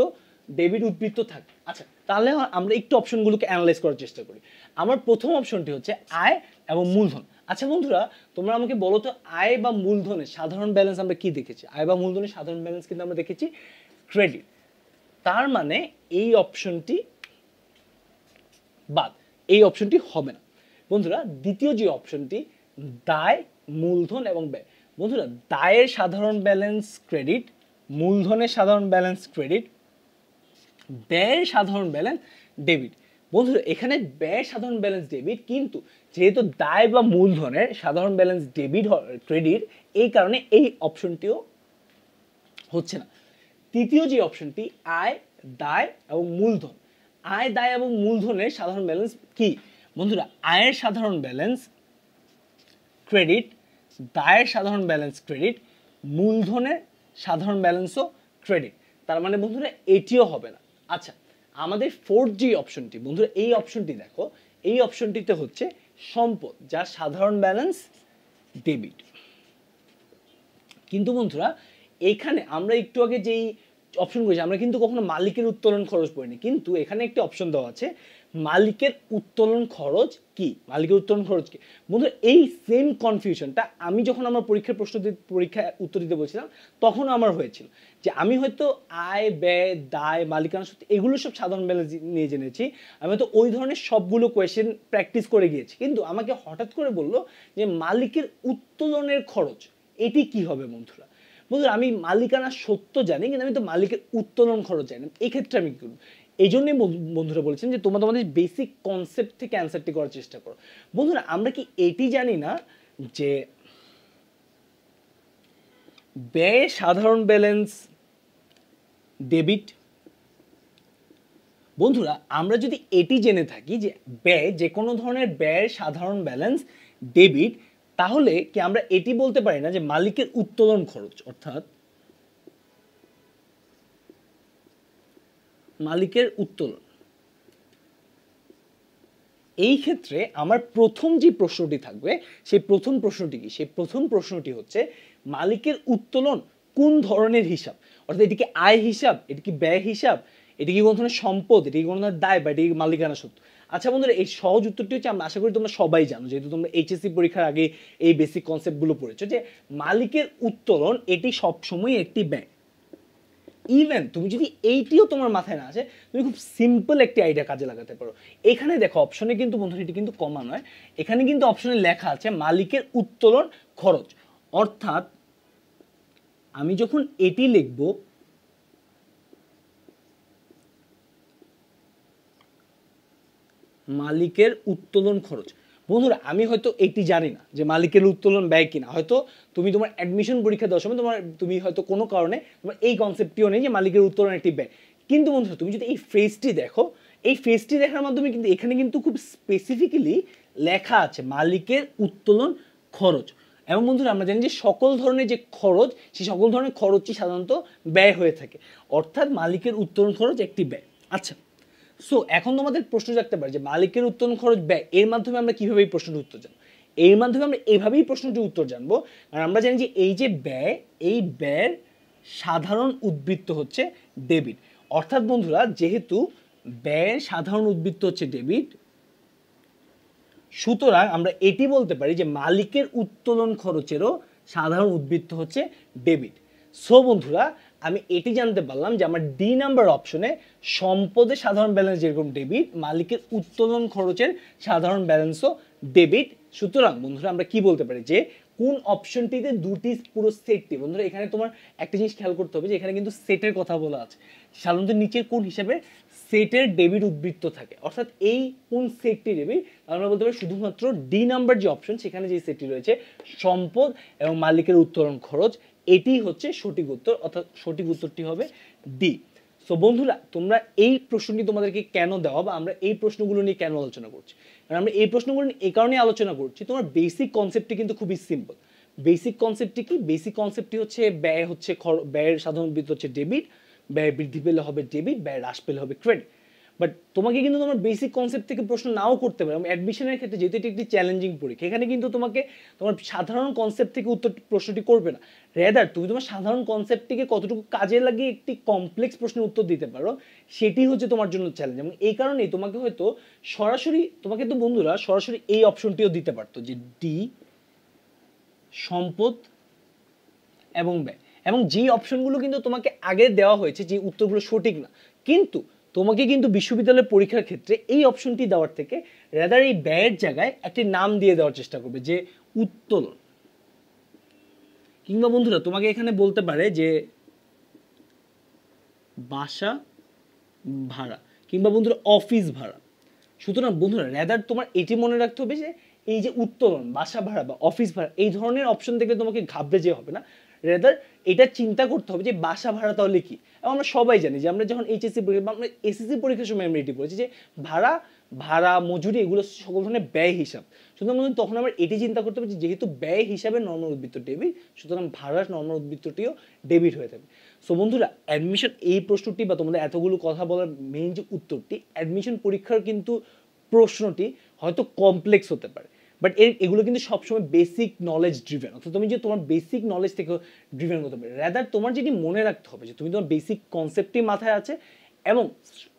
ডেবিট উদ্বৃত্ত থাকে আচ্ছা তাহলে আমরা একটু অপশনগুলোকে অ্যানালাইজ করার চেষ্টা করি আমার প্রথম অপশনটি হচ্ছে আয় এবং মূলধন আচ্ছা বন্ধুরা তোমরা আমাকে বলো তো আয় বা মূলধনে সাধারণ ব্যালেন্স আমরা কি দেখেছি আয় বা মূলধনে সাধারণ ব্যালেন্স কিন্তু আমরা দেখেছি ক্রেডিট তার মানে এই অপশনটি বাদ এই অপশনটি হবে না বন্ধুরা দ্বিতীয় যে অপশনটি দায় মূলধন এবং ব্যয় বন্ধুরা দায়ের সাধারণ ব্যালেন্স ক্রেডিট মূলধনের সাধারণ ব্যালেন্স ক্রেডিট ব্যয়ের সাধারণ ব্যালেন্স ডেবিট বন্ধুরা এখানে ব্যয় সাধারণ ব্যালেন্স ডেবিট কিন্তু যেহেতু দায় বা মূলধনের সাধারণ ব্যালেন্স ডেবিট ক্রেডিট এই কারণে এই অপশনটিও হচ্ছে না তৃতীয় যে অপশনটি আয় দায় এবং মূলধন আয় দায় এবং মূলধনের সাধারণ ব্যালেন্স কি বন্ধুরা আয়ের সাধারণ ব্যালেন্স ক্রেডিট দায়ের সাধারণ ব্যালেন্স ক্রেডিট মূলধনের সাধারণ ব্যালেন্সও ক্রেডিট তার মানে বন্ধুরা এটিও হবে না আচ্ছা আমাদের ফোর জি অপশনটি বন্ধুরা এই অপশনটি দেখো এই অপশনটিতে হচ্ছে সম্পদ যা সাধারণ ব্যালেন্স ডেবিট কিন্তু বন্ধুরা এখানে আমরা একটু আগে যেই অপশন করেছি আমরা কিন্তু কখনো মালিকের উত্তোলন খরচ পড়িনি কিন্তু এখানে একটি অপশন দেওয়া আছে মালিকের উত্তোলন খরচ কি মালিকের উত্তোলন খরচ কি বন্ধু এই সেম কনফিউশনটা আমি যখন আমার পরীক্ষার প্রশ্ন পরীক্ষায় উত্তর দিতে বলছিলাম তখনও আমার হয়েছিল যে আমি হয়তো আয় ব্যয় দায় মালিকানা সত্য এগুলো সব সাধারণ ব্যালেন্স নিয়ে জেনেছি আমি হয়তো ওই ধরনের সবগুলো কোয়েশ্চেন প্র্যাকটিস করে গিয়েছি কিন্তু আমাকে হঠাৎ করে বললো যে মালিকের উত্তোলনের খরচ এটি কি হবে বন্ধুরা বন্ধুরা আমি মালিকানা সত্য জানি কিন্তু আমি তো মালিকের উত্তোলন খরচ জানি এক্ষেত্রে আমি এই জন্যই বন্ধুরা বলছেন যে তোমরা তোমাদের বেসিক কনসেপ্ট থেকে অ্যান্সারটি করার চেষ্টা করো বন্ধুরা আমরা কি এটি জানি না যে ব্যয় সাধারণ ব্যালেন্স ডেবিট বন্ধুরা আমরা যদি এটি জেনে থাকি যে ব্যয় যে কোনো ধরনের ব্যয়ের সাধারণ ব্যালেন্স ডেবিট তাহলে কি আমরা এটি বলতে পারি না যে মালিকের উত্তোলন খরচ অর্থাৎ মালিকের উত্তোলন এই ক্ষেত্রে আমার প্রথম যে প্রশ্নটি থাকবে সেই প্রথম প্রশ্নটি কি সেই প্রথম প্রশ্নটি হচ্ছে মালিকের উত্তোলন কোন ধরনের হিসাব অর্থাৎ এটি কি আয় হিসাব এটি কি ব্যয় হিসাব এটি কি কোনো ধরনের সম্পদ এটি কি কোনো ধরনের দায় বা এটি কি মালিকানা সত্য আচ্ছা বন্ধুরা এই সহজ উত্তরটি হচ্ছে আমরা আশা করি তোমরা সবাই জানো যেহেতু তোমরা এইচএসসি পরীক্ষার আগে এই বেসিক কনসেপ্টগুলো পড়েছো যে মালিকের উত্তোলন এটি সবসময় একটি ব্যয় ইভেন তুমি যদি এইটিও তোমার মাথায় না আসে তুমি খুব সিম্পল একটি আইডিয়া কাজে লাগাতে পারো এখানে দেখো অপশনে কিন্তু বন্ধুরা এটি কিন্তু কমা নয় এখানে কিন্তু অপশনে লেখা আছে মালিকের উত্তোলন খরচ অর্থাৎ আমি যখন এটি লিখব মালিকের উত্তোলন খরচ বন্ধুরা আমি হয়তো এটি জানি না যে মালিকের উত্তোলন ব্যয় কিনা হয়তো তুমি তোমার অ্যাডমিশন পরীক্ষা দেওয়ার সময় তোমার তুমি হয়তো কোনো কারণে তোমার এই কনসেপ্টটিও নেই যে মালিকের উত্তোলন একটি ব্যয় কিন্তু বন্ধুরা তুমি যদি এই ফেজটি দেখো এই ফেজটি দেখার মাধ্যমে কিন্তু এখানে কিন্তু খুব স্পেসিফিক্যালি লেখা আছে মালিকের উত্তোলন খরচ এবং বন্ধুরা আমরা জানি যে সকল ধরনের যে খরচ সেই সকল ধরনের খরচই সাধারণত ব্যয় হয়ে থাকে অর্থাৎ মালিকের উত্তরণ খরচ একটি ব্যয় আচ্ছা সো এখন তোমাদের প্রশ্ন জাগতে পারে যে মালিকের উত্তরণ খরচ ব্যয় এর মাধ্যমে আমরা কীভাবে এই প্রশ্নটির উত্তর জানবো এর মাধ্যমে আমরা এভাবেই প্রশ্নটির উত্তর জানবো কারণ আমরা জানি যে এই যে ব্যয় এই ব্যয়ের সাধারণ উদ্বৃত্ত হচ্ছে ডেবিট অর্থাৎ বন্ধুরা যেহেতু ব্যয়ের সাধারণ উদ্বৃত্ত হচ্ছে ডেবিট সুতরাং আমরা এটি বলতে পারি যে মালিকের উত্তোলন খরচেরও সাধারণ উদ্বৃত্ত হচ্ছে ডেবিট সো বন্ধুরা আমি এটি জানতে পারলাম যে আমার ডি নাম্বার অপশনে সম্পদে সাধারণ ব্যালেন্স যেরকম ডেবিট মালিকের উত্তোলন খরচের সাধারণ ব্যালেন্সও ডেবিট সুতরাং বন্ধুরা আমরা কি বলতে পারি যে কোন অপশনটিতে দুটি পুরো সেটটি বন্ধুরা এখানে তোমার একটা জিনিস খেয়াল করতে হবে যে এখানে কিন্তু সেটের কথা বলা আছে সাধারণত নিচের কোন হিসাবে সেটের ডেবিট উদ্বৃত্ত থাকে অর্থাৎ এই কোন সেটটি ডেবিট আমরা বলতে পারি শুধুমাত্র ডি নাম্বার যে অপশন সেখানে যে সেটটি রয়েছে সম্পদ এবং মালিকের উত্তরণ খরচ এটি হচ্ছে সঠিক উত্তর অর্থাৎ সঠিক উত্তরটি হবে ডি সো বন্ধুরা তোমরা এই প্রশ্নটি তোমাদেরকে কেন দেওয়া বা আমরা এই প্রশ্নগুলো নিয়ে কেন আলোচনা করছি কারণ আমরা এই প্রশ্নগুলো নিয়ে এই কারণে আলোচনা করছি তোমার বেসিক কনসেপ্টটি কিন্তু খুবই সিম্পল বেসিক কনসেপ্টটি কি বেসিক কনসেপ্টটি হচ্ছে ব্যয় হচ্ছে ব্যয়ের সাধারণ বিদ্যুৎ হচ্ছে ডেবিট ব্যয় বৃদ্ধি পেলে হবে ডেবিট ব্যয় হ্রাস পেলে হবে ক্রেডিট বাট তোমাকে কিন্তু তোমার বেসিক কনসেপ্ট থেকে প্রশ্ন নাও করতে পারে এবং অ্যাডমিশনের ক্ষেত্রে যেহেতু এটি একটি চ্যালেঞ্জিং পরীক্ষা এখানে কিন্তু তোমাকে তোমার সাধারণ কনসেপ্ট থেকে উত্তর প্রশ্নটি করবে না রেদার তুমি তোমার সাধারণ কনসেপ্টটিকে কতটুকু কাজে লাগিয়ে একটি কমপ্লেক্স প্রশ্নের উত্তর দিতে পারো সেটি হচ্ছে তোমার জন্য চ্যালেঞ্জ এবং এই কারণেই তোমাকে হয়তো সরাসরি তোমাকে তো বন্ধুরা সরাসরি এই অপশনটিও দিতে পারতো যে ডি সম্পদ এবং ব্যয় এবং যেই অপশনগুলো কিন্তু তোমাকে আগে দেওয়া হয়েছে যে উত্তরগুলো সঠিক না কিন্তু তোমাকে কিন্তু বিশ্ববিদ্যালয়ের পরীক্ষার ক্ষেত্রে এই অপশনটি দেওয়ার থেকে রেদার এই ব্যয়ের জায়গায় একটি নাম দিয়ে দেওয়ার চেষ্টা করবে যে উত্তোলন কিংবা বন্ধুরা তোমাকে এখানে বলতে পারে যে বাসা ভাড়া কিংবা বন্ধুরা অফিস ভাড়া সুতরাং বন্ধুরা রেদার তোমার এটি মনে রাখতে হবে যে এই যে উত্তোলন বাসা ভাড়া বা অফিস ভাড়া এই ধরনের অপশন থেকে তোমাকে ঘাবড়ে যে হবে না রেদার এটা চিন্তা করতে হবে যে বাসা ভাড়া তাহলে কি আমরা সবাই জানি যে আমরা যখন এইচএসসি পরীক্ষা আমরা এসএসসি পরীক্ষার সময় আমরা এটি বলেছি যে ভাড়া ভাড়া মজুরি এগুলো সকল ধরনের ব্যয় হিসাব সুতরাং তখন আমরা এটি চিন্তা করতে হবে যেহেতু ব্যয় হিসাবে নর্মাল উদ্বৃত্ত ডেবিট সুতরাং ভাড়ার নর্মাল উদ্বৃত্তটিও ডেবিট হয়ে থাকে সো বন্ধুরা অ্যাডমিশন এই প্রশ্নটি বা তোমাদের এতগুলো কথা বলার মেইন যে উত্তরটি অ্যাডমিশন পরীক্ষার কিন্তু প্রশ্নটি হয়তো কমপ্লেক্স হতে পারে বাট এর এগুলো কিন্তু সবসময় বেসিক নলেজ ড্রিভেন অর্থাৎ তুমি যে তোমার বেসিক নলেজ থেকে ড্রিভেন করতে পারবে র্যাদার তোমার যেটি মনে রাখতে হবে যে তুমি তোমার বেসিক কনসেপ্টটি মাথায় আছে এবং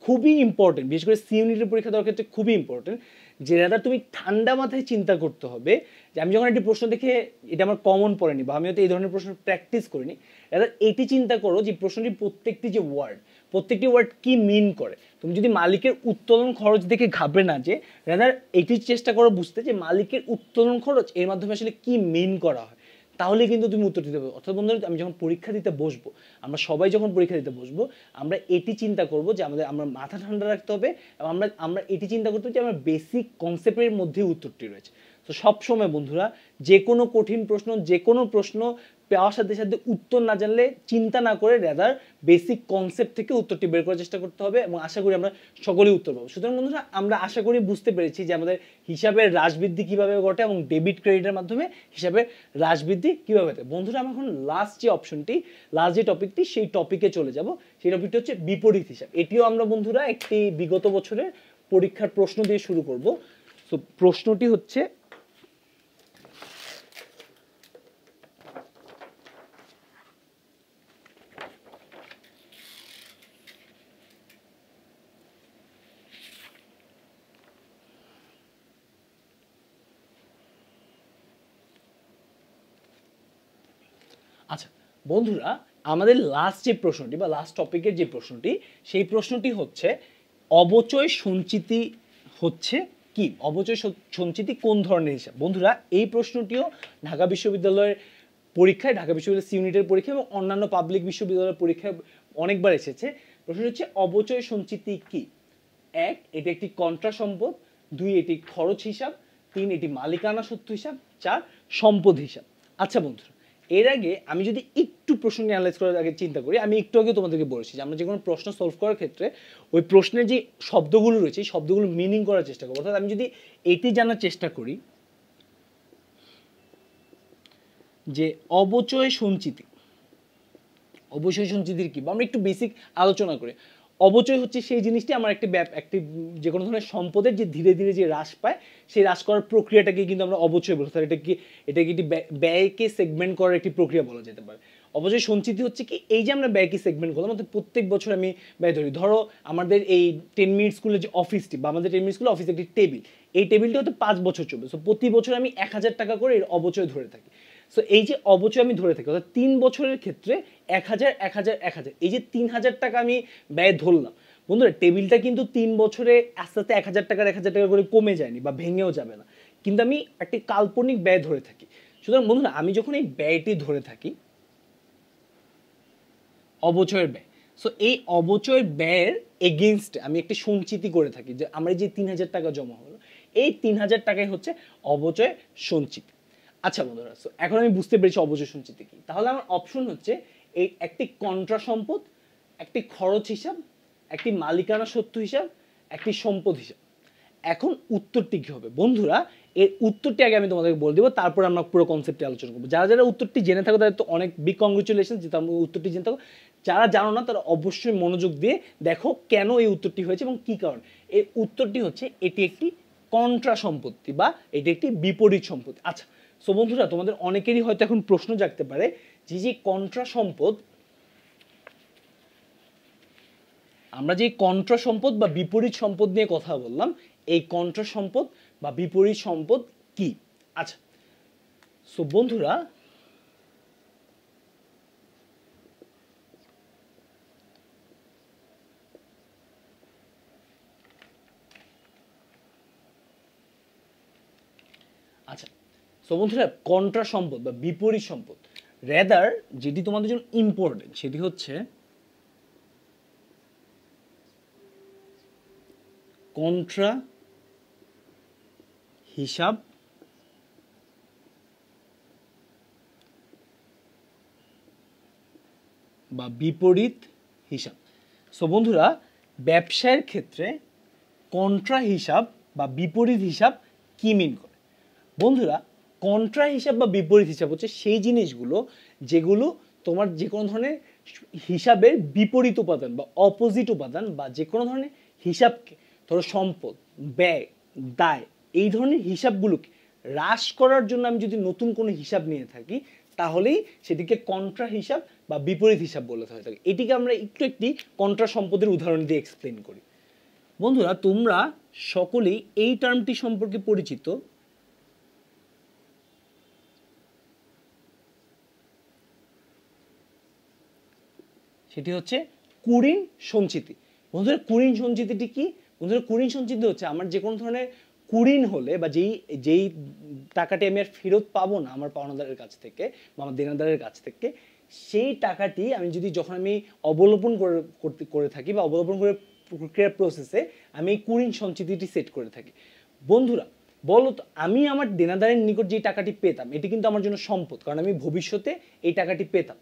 খুবই ইম্পর্টেন্ট বিশেষ করে সিউনিটির পরীক্ষা দেওয়ার ক্ষেত্রে খুবই ইম্পর্টেন্ট যে রাদার তুমি ঠান্ডা মাথায় চিন্তা করতে হবে যে আমি যখন একটি প্রশ্ন দেখে এটা আমার কমন পড়েনি বা আমি হয়তো এই ধরনের প্রশ্ন প্র্যাকটিস করিনি রাদার এটি চিন্তা করো যে প্রশ্নটি প্রত্যেকটি যে ওয়ার্ড প্রত্যেকটি ওয়ার্ড কি মিন করে তুমি যদি মালিকের উত্তোলন খরচ দেখে ঘাবড়ে না যে রেনার এটির চেষ্টা করো বুঝতে যে মালিকের উত্তোলন খরচ এর মাধ্যমে আসলে কি মিন করা হয় তাহলে কিন্তু তুমি উত্তর দিতে পারবে অর্থাৎ বন্ধুরা আমি যখন পরীক্ষা দিতে বসবো আমরা সবাই যখন পরীক্ষা দিতে বসবো আমরা এটি চিন্তা করব যে আমাদের আমরা মাথা ঠান্ডা রাখতে হবে এবং আমরা আমরা এটি চিন্তা করতে যে আমার বেসিক কনসেপ্টের মধ্যে উত্তরটি রয়েছে তো সবসময় বন্ধুরা যে কোনো কঠিন প্রশ্ন যে কোনো প্রশ্ন পাওয়ার সাথে সাথে উত্তর না জানলে চিন্তা না করে রেদার বেসিক কনসেপ্ট থেকে উত্তরটি বের করার চেষ্টা করতে হবে এবং আশা করি আমরা সকলেই উত্তর পাবো সুতরাং বন্ধুরা আমরা আশা করি বুঝতে পেরেছি যে আমাদের হিসাবের হ্রাসবৃদ্ধি কীভাবে ঘটে এবং ডেবিট ক্রেডিটের মাধ্যমে হিসাবের হ্রাসবৃদ্ধি কীভাবে ঘটে বন্ধুরা আমরা এখন লাস্ট যে অপশনটি লাস্ট যে টপিকটি সেই টপিকে চলে যাব সেই টপিকটি হচ্ছে বিপরীত হিসাব এটিও আমরা বন্ধুরা একটি বিগত বছরের পরীক্ষার প্রশ্ন দিয়ে শুরু করব সো প্রশ্নটি হচ্ছে বন্ধুরা আমাদের লাস্ট যে প্রশ্নটি বা লাস্ট টপিকের যে প্রশ্নটি সেই প্রশ্নটি হচ্ছে অবচয় সঞ্চিতি হচ্ছে কি অবচয় সঞ্চিতি কোন ধরনের হিসাব বন্ধুরা এই প্রশ্নটিও ঢাকা বিশ্ববিদ্যালয়ের পরীক্ষায় ঢাকা বিশ্ববিদ্যালয় ইউনিটের পরীক্ষা এবং অন্যান্য পাবলিক বিশ্ববিদ্যালয়ের পরীক্ষায় অনেকবার এসেছে প্রশ্ন হচ্ছে অবচয় সঞ্চিতি কি এক এটি একটি কন্ট্রা সম্পদ দুই এটি খরচ হিসাব তিন এটি মালিকানা সত্য হিসাব চার সম্পদ হিসাব আচ্ছা বন্ধুরা এর আগে আমি যদি একটু প্রশ্ন অ্যানালাইজ করার আগে চিন্তা করি আমি একটু আগে তোমাদেরকে বলেছি যে আমরা যে কোনো প্রশ্ন সলভ করার ক্ষেত্রে ওই প্রশ্নের যে শব্দগুলো রয়েছে এই শব্দগুলো মিনিং করার চেষ্টা করবো অর্থাৎ আমি যদি এটি জানার চেষ্টা করি যে অবচয় সঞ্চিতি অবচয় সঞ্চিতির কি বা আমরা একটু বেসিক আলোচনা করি অবচয় হচ্ছে সেই জিনিসটি আমার একটি ব্যাপ একটি যে কোনো ধরনের সম্পদের যে ধীরে ধীরে যে হ্রাস পায় সেই হ্রাস করার প্রক্রিয়াটাকে কিন্তু আমরা অবচয় বলি তাহলে এটা কি এটা কি একটি ব্যয়কে সেগমেন্ট করার একটি প্রক্রিয়া বলা যেতে পারে অবচয় সঞ্চিতি হচ্ছে কি এই যে আমরা ব্যয়কে সেগমেন্ট করলাম অর্থাৎ প্রত্যেক বছর আমি ব্যয় ধরি ধরো আমাদের এই টেন মিনিট স্কুলের যে অফিসটি বা আমাদের টেন মিনিট স্কুলের অফিসে একটি টেবিল এই টেবিলটি হয়তো পাঁচ বছর চলবে সো প্রতি বছর আমি এক হাজার টাকা করে এর অবচয় ধরে থাকি সো এই যে অবচয় আমি ধরে থাকি অর্থাৎ তিন বছরের ক্ষেত্রে এক হাজার এক হাজার এক হাজার এই যে তিন হাজার টাকা আমি ব্যয় ধরলাম বন্ধুরা টেবিলটা কিন্তু তিন বছরে আস্তে আস্তে এক হাজার টাকার এক হাজার টাকা করে কমে যায়নি বা ভেঙেও যাবে না কিন্তু আমি একটি কাল্পনিক ব্যয় ধরে থাকি সুতরাং বন্ধুরা আমি যখন এই ব্যয়টি ধরে থাকি অবচয়ের ব্যয় সো এই অবচয় ব্যয়ের এগেনস্টে আমি একটি সঞ্চিতি করে থাকি যে আমার যে তিন হাজার টাকা জমা হলো এই তিন হাজার টাকাই হচ্ছে অবচয় সঞ্চিত আচ্ছা বন্ধুরা সো এখন আমি বুঝতে পেরেছি অবচয় সঞ্চিতি কি তাহলে আমার অপশন হচ্ছে এই একটি কন্ট্রা সম্পদ একটি খরচ হিসাব একটি মালিকানা সত্য হিসাব একটি সম্পদ হিসাব এখন উত্তরটি কী হবে বন্ধুরা এর উত্তরটি আগে আমি তোমাদেরকে বলে দেবো তারপর আমরা পুরো কনসেপ্টে আলোচনা করবো যারা যারা উত্তরটি জেনে থাকো তাদের তো অনেক বিগ কংগ্রেচুলেশন যে তোমরা উত্তরটি জেনে থাকো যারা জানো না তারা অবশ্যই মনোযোগ দিয়ে দেখো কেন এই উত্তরটি হয়েছে এবং কী কারণ এই উত্তরটি হচ্ছে এটি একটি কন্ট্রা সম্পত্তি বা এটি একটি বিপরীত সম্পত্তি আচ্ছা সো বন্ধুরা তোমাদের অনেকেরই হয়তো এখন প্রশ্ন জাগতে পারে যে যে কন্ট্রা সম্পদ আমরা যে কন্ট্রা সম্পদ বা বিপরীত সম্পদ নিয়ে কথা বললাম এই কন্ট্রা সম্পদ বা বিপরীত সম্পদ কি আচ্ছা সো বন্ধুরা আচ্ছা সো বন্ধুরা কন্ট্রা সম্পদ বা বিপরীত সম্পদ রেদার যেটি তোমাদের জন্য ইম্পর্টেন্ট সেটি হচ্ছে কন্ট্রা হিসাব বা বিপরীত হিসাব সো বন্ধুরা ব্যবসায়ের ক্ষেত্রে কন্ট্রা হিসাব বা বিপরীত হিসাব কি মিন করে বন্ধুরা কন্ট্রা হিসাব বা বিপরীত হিসাব হচ্ছে সেই জিনিসগুলো যেগুলো তোমার যে কোনো ধরনের হিসাবের বিপরীত উপাদান বা অপোজিট উপাদান বা যে কোনো ধরনের হিসাবকে ধরো সম্পদ ব্যয় দায় এই ধরনের হিসাবগুলোকে হ্রাস করার জন্য আমি যদি নতুন কোনো হিসাব নিয়ে থাকি তাহলেই সেটিকে কন্ট্রা হিসাব বা বিপরীত হিসাব বলে হয়ে থাকে এটিকে আমরা একটু একটি কন্ট্রা সম্পদের উদাহরণ দিয়ে এক্সপ্লেন করি বন্ধুরা তোমরা সকলেই এই টার্মটি সম্পর্কে পরিচিত সেটি হচ্ছে কুরিন সঞ্চিতি বন্ধুরা কুরিন সঞ্চিতিটি কি বন্ধুরা কুরিন সঞ্চিতি হচ্ছে আমার যে কোনো ধরনের কুড়িন হলে বা যেই যেই টাকাটি আমি আর ফেরত পাবো না আমার পাওনাদারের কাছ থেকে বা আমার দেনাদারের কাছ থেকে সেই টাকাটি আমি যদি যখন আমি অবলম্বন করে করতে করে থাকি বা অবলম্বন করে প্রক্রিয়ার প্রসেসে আমি এই কুড়িন সঞ্চিতিটি সেট করে থাকি বন্ধুরা বলো তো আমি আমার দেনাদারের নিকট যে টাকাটি পেতাম এটি কিন্তু আমার জন্য সম্পদ কারণ আমি ভবিষ্যতে এই টাকাটি পেতাম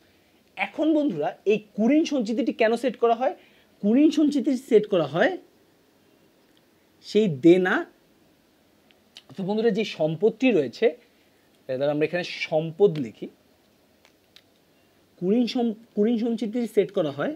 এখন বন্ধুরা এই কুরিন সঞ্চিতিটি কেন সেট করা হয় কুরিন সঞ্চিতি সেট করা হয় সেই দেনা তো বন্ধুরা যে সম্পত্তি রয়েছে তাহলে আমরা এখানে সম্পদ লিখি কুরিন সম কুরিন সঞ্চিতি সেট করা হয়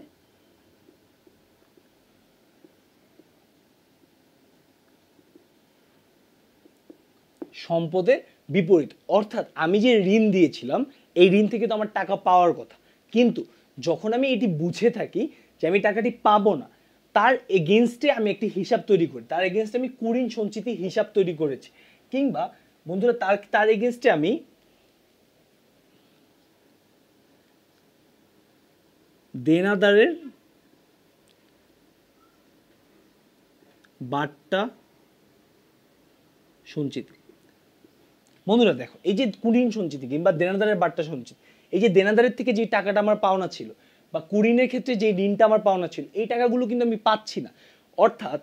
সম্পদের বিপরীত অর্থাৎ আমি যে ঋণ দিয়েছিলাম এই ঋণ থেকে তো আমার টাকা পাওয়ার কথা কিন্তু যখন আমি এটি বুঝে থাকি যে আমি টাকাটি পাবো না তার এগেনস্টে আমি একটি হিসাব তৈরি করি তার এগেনস্টে আমি কুড়িন সঞ্চিতি হিসাব তৈরি করেছি কিংবা বন্ধুরা তার তার এগেনস্টে আমি দেনাদারের বার্তা সঞ্চিত বন্ধুরা দেখো এই যে কুড়িন সঞ্চিতি কিংবা দেনাদারের বার্তা সঞ্চিত এই যে দেনাদারের থেকে যে টাকাটা আমার পাওনা ছিল বা কুড়িনের ক্ষেত্রে যে ঋণটা আমার পাওনা ছিল এই টাকাগুলো কিন্তু আমি পাচ্ছি না অর্থাৎ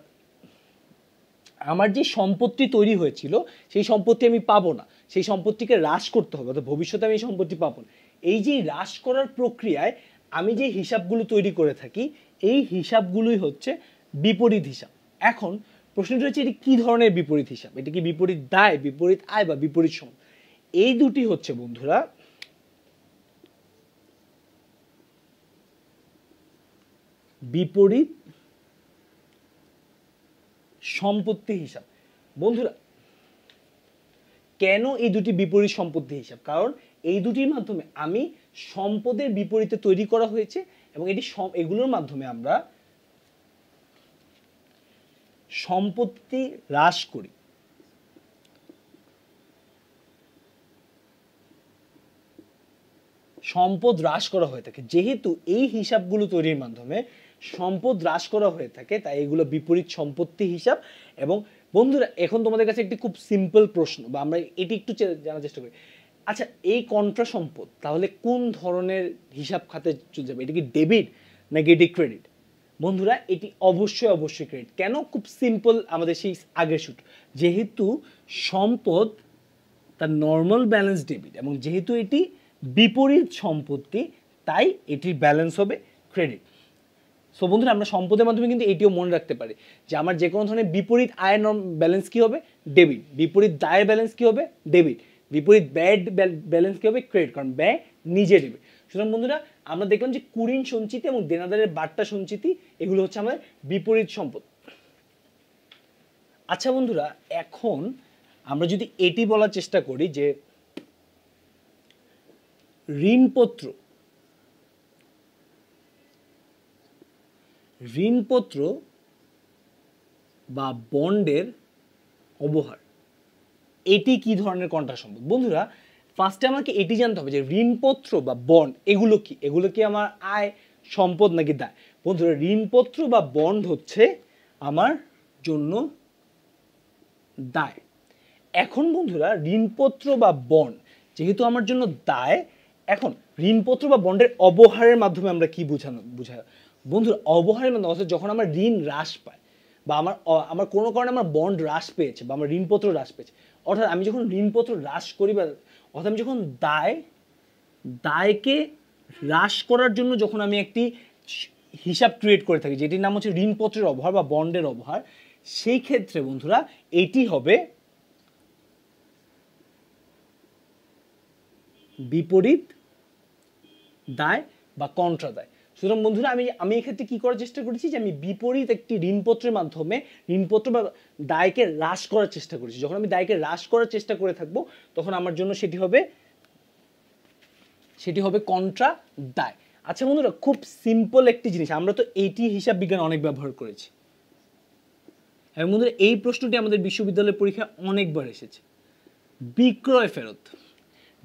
আমার যে সম্পত্তি তৈরি হয়েছিল সেই সম্পত্তি আমি পাবো না সেই সম্পত্তিকে হ্রাস করতে হবে অর্থাৎ ভবিষ্যতে আমি সম্পত্তি পাবো না এই যে হ্রাস করার প্রক্রিয়ায় আমি যে হিসাবগুলো তৈরি করে থাকি এই হিসাবগুলোই হচ্ছে বিপরীত হিসাব এখন প্রশ্নটি হচ্ছে এটি কী ধরনের বিপরীত হিসাব এটা কি বিপরীত দায় বিপরীত আয় বা বিপরীত সম এই দুটি হচ্ছে বন্ধুরা বিপরীত সম্পত্তি হিসাব বন্ধুরা কেন এই দুটি বিপরীত সম্পত্তি হিসাব কারণ এই দুটির মাধ্যমে আমি সম্পদের বিপরীতে তৈরি করা হয়েছে এবং এটি এগুলোর মাধ্যমে আমরা সম্পত্তি হ্রাস করি সম্পদ হ্রাস করা হয়ে থাকে যেহেতু এই হিসাবগুলো তৈরির মাধ্যমে সম্পদ হ্রাস করা হয়ে থাকে তাই এগুলো বিপরীত সম্পত্তি হিসাব এবং বন্ধুরা এখন তোমাদের কাছে একটি খুব সিম্পল প্রশ্ন বা আমরা এটি একটু জানার চেষ্টা করি আচ্ছা এই কন্ট্রা সম্পদ তাহলে কোন ধরনের হিসাব খাতে চলে যাবে এটা কি ডেবিট নাকি এটি ক্রেডিট বন্ধুরা এটি অবশ্যই অবশ্যই ক্রেডিট কেন খুব সিম্পল আমাদের সেই আগের শুট যেহেতু সম্পদ তার নর্মাল ব্যালেন্স ডেবিট এবং যেহেতু এটি বিপরীত সম্পত্তি তাই এটির ব্যালেন্স হবে ক্রেডিট সো বন্ধুরা আমরা সম্পদের মাধ্যমে কিন্তু এটিও মনে রাখতে পারি যে আমার যে কোনো ধরনের বিপরীত আয়ের ব্যালেন্স কী হবে ডেবিট বিপরীত দায়ের ব্যালেন্স কী হবে ডেবিট বিপরীত ব্যয়ের ব্যালেন্স কী হবে ক্রেডিট কারণ ব্যয় নিজে ডেবিট সুতরাং বন্ধুরা আমরা দেখলাম যে কুড়িন সঞ্চিতি এবং দেনাদারের বার্তা সঞ্চিতি এগুলো হচ্ছে আমাদের বিপরীত সম্পদ আচ্ছা বন্ধুরা এখন আমরা যদি এটি বলার চেষ্টা করি যে ঋণপত্র ঋণপত্র বা বন্ডের অবহার এটি কি ধরনের কন্ট্রাক্ট সম্পদ বন্ধুরা ফার্স্টে আমাকে এটি জানতে হবে যে ঋণপত্র বা বন্ড এগুলো কি এগুলো কি আমার আয় সম্পদ নাকি দায় বন্ধুরা ঋণপত্র বা বন্ড হচ্ছে আমার জন্য দায় এখন বন্ধুরা ঋণপত্র বা বন্ড যেহেতু আমার জন্য দায় এখন ঋণপত্র বা বন্ডের অবহারের মাধ্যমে আমরা কি বুঝানো বুঝা বন্ধুর অর্থাৎ যখন আমার ঋণ হ্রাস পায় বা আমার আমার কোনো কারণে আমার বন্ড হ্রাস পেয়েছে বা আমার ঋণপত্র হ্রাস পেয়েছে অর্থাৎ আমি যখন ঋণপত্র হ্রাস করি বা অর্থাৎ আমি যখন দায় দায়কে হ্রাস করার জন্য যখন আমি একটি হিসাব ক্রিয়েট করে থাকি যেটির নাম হচ্ছে ঋণপত্রের অবহার বা বন্ডের অবহার সেই ক্ষেত্রে বন্ধুরা এটি হবে বিপরীত দায় বা কন্ট্রা দায় সুতরাং বন্ধুরা আমি আমি এক্ষেত্রে কী করার চেষ্টা করেছি যে আমি বিপরীত একটি ঋণপত্রের মাধ্যমে ঋণপত্র বা দায়কে হ্রাস করার চেষ্টা করেছি যখন আমি দায়কে হ্রাস করার চেষ্টা করে থাকবো তখন আমার জন্য সেটি হবে সেটি হবে কন্ট্রা দায় আচ্ছা বন্ধুরা খুব সিম্পল একটি জিনিস আমরা তো এইটি হিসাব বিজ্ঞান অনেক ব্যবহার করেছি এবং বন্ধুরা এই প্রশ্নটি আমাদের বিশ্ববিদ্যালয়ের পরীক্ষায় অনেকবার এসেছে বিক্রয় ফেরত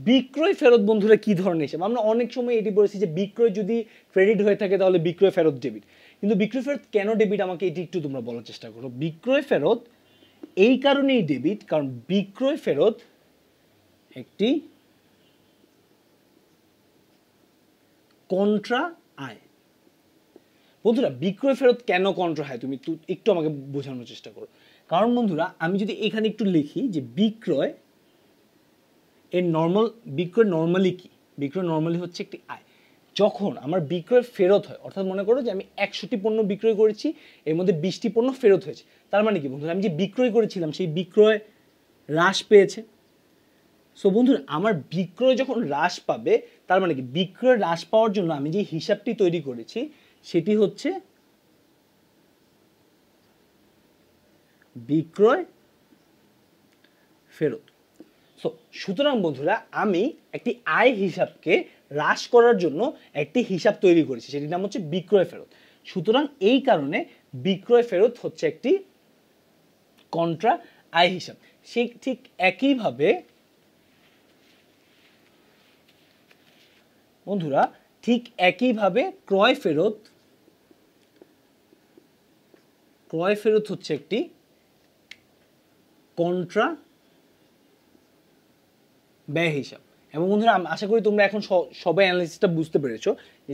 বিক্রয় ফেরত বন্ধুরা কী ধরনের হিসাব আমরা অনেক সময় এটি বলেছি যে বিক্রয় যদি ক্রেডিট হয়ে থাকে তাহলে বিক্রয় ফেরত ডেবিট কিন্তু বিক্রয় ফেরত কেন ডেবিট আমাকে এটি একটু তোমরা বলার চেষ্টা করো বিক্রয় ফেরত এই কারণেই ডেবিট কারণ বিক্রয় ফেরত একটি কন্ট্রা আয় বন্ধুরা বিক্রয় ফেরত কেন কন্ট্রা হয় তুমি একটু আমাকে বোঝানোর চেষ্টা করো কারণ বন্ধুরা আমি যদি এখানে একটু লিখি যে বিক্রয় এর নর্মাল বিক্রয় নর্মালি কি বিক্রয় নর্মালি হচ্ছে একটি আয় যখন আমার বিক্রয় ফেরত হয় অর্থাৎ মনে করো যে আমি একশোটি পণ্য বিক্রয় করেছি এর মধ্যে বিশটি পণ্য ফেরত হয়েছে তার মানে কি বন্ধুরা আমি যে বিক্রয় করেছিলাম সেই বিক্রয় হ্রাস পেয়েছে সো বন্ধুরা আমার বিক্রয় যখন হ্রাস পাবে তার মানে কি বিক্রয় হ্রাস পাওয়ার জন্য আমি যে হিসাবটি তৈরি করেছি সেটি হচ্ছে বিক্রয় ফেরত সো সুতরাং বন্ধুরা আমি একটি আয় হিসাবকে হ্রাস করার জন্য একটি হিসাব তৈরি করেছি সেটির নাম হচ্ছে বিক্রয় ফেরত সুতরাং এই কারণে বিক্রয় ফেরত হচ্ছে একটি কন্ট্রা আয় হিসাব সে ঠিক একইভাবে বন্ধুরা ঠিক একইভাবে ক্রয় ফেরত ক্রয় ফেরত হচ্ছে একটি কন্ট্রা ব্যয় হিসাব এবং বন্ধুরা আশা করি তোমরা এখন সবাই অ্যানালিসিসটা বুঝতে পেরেছো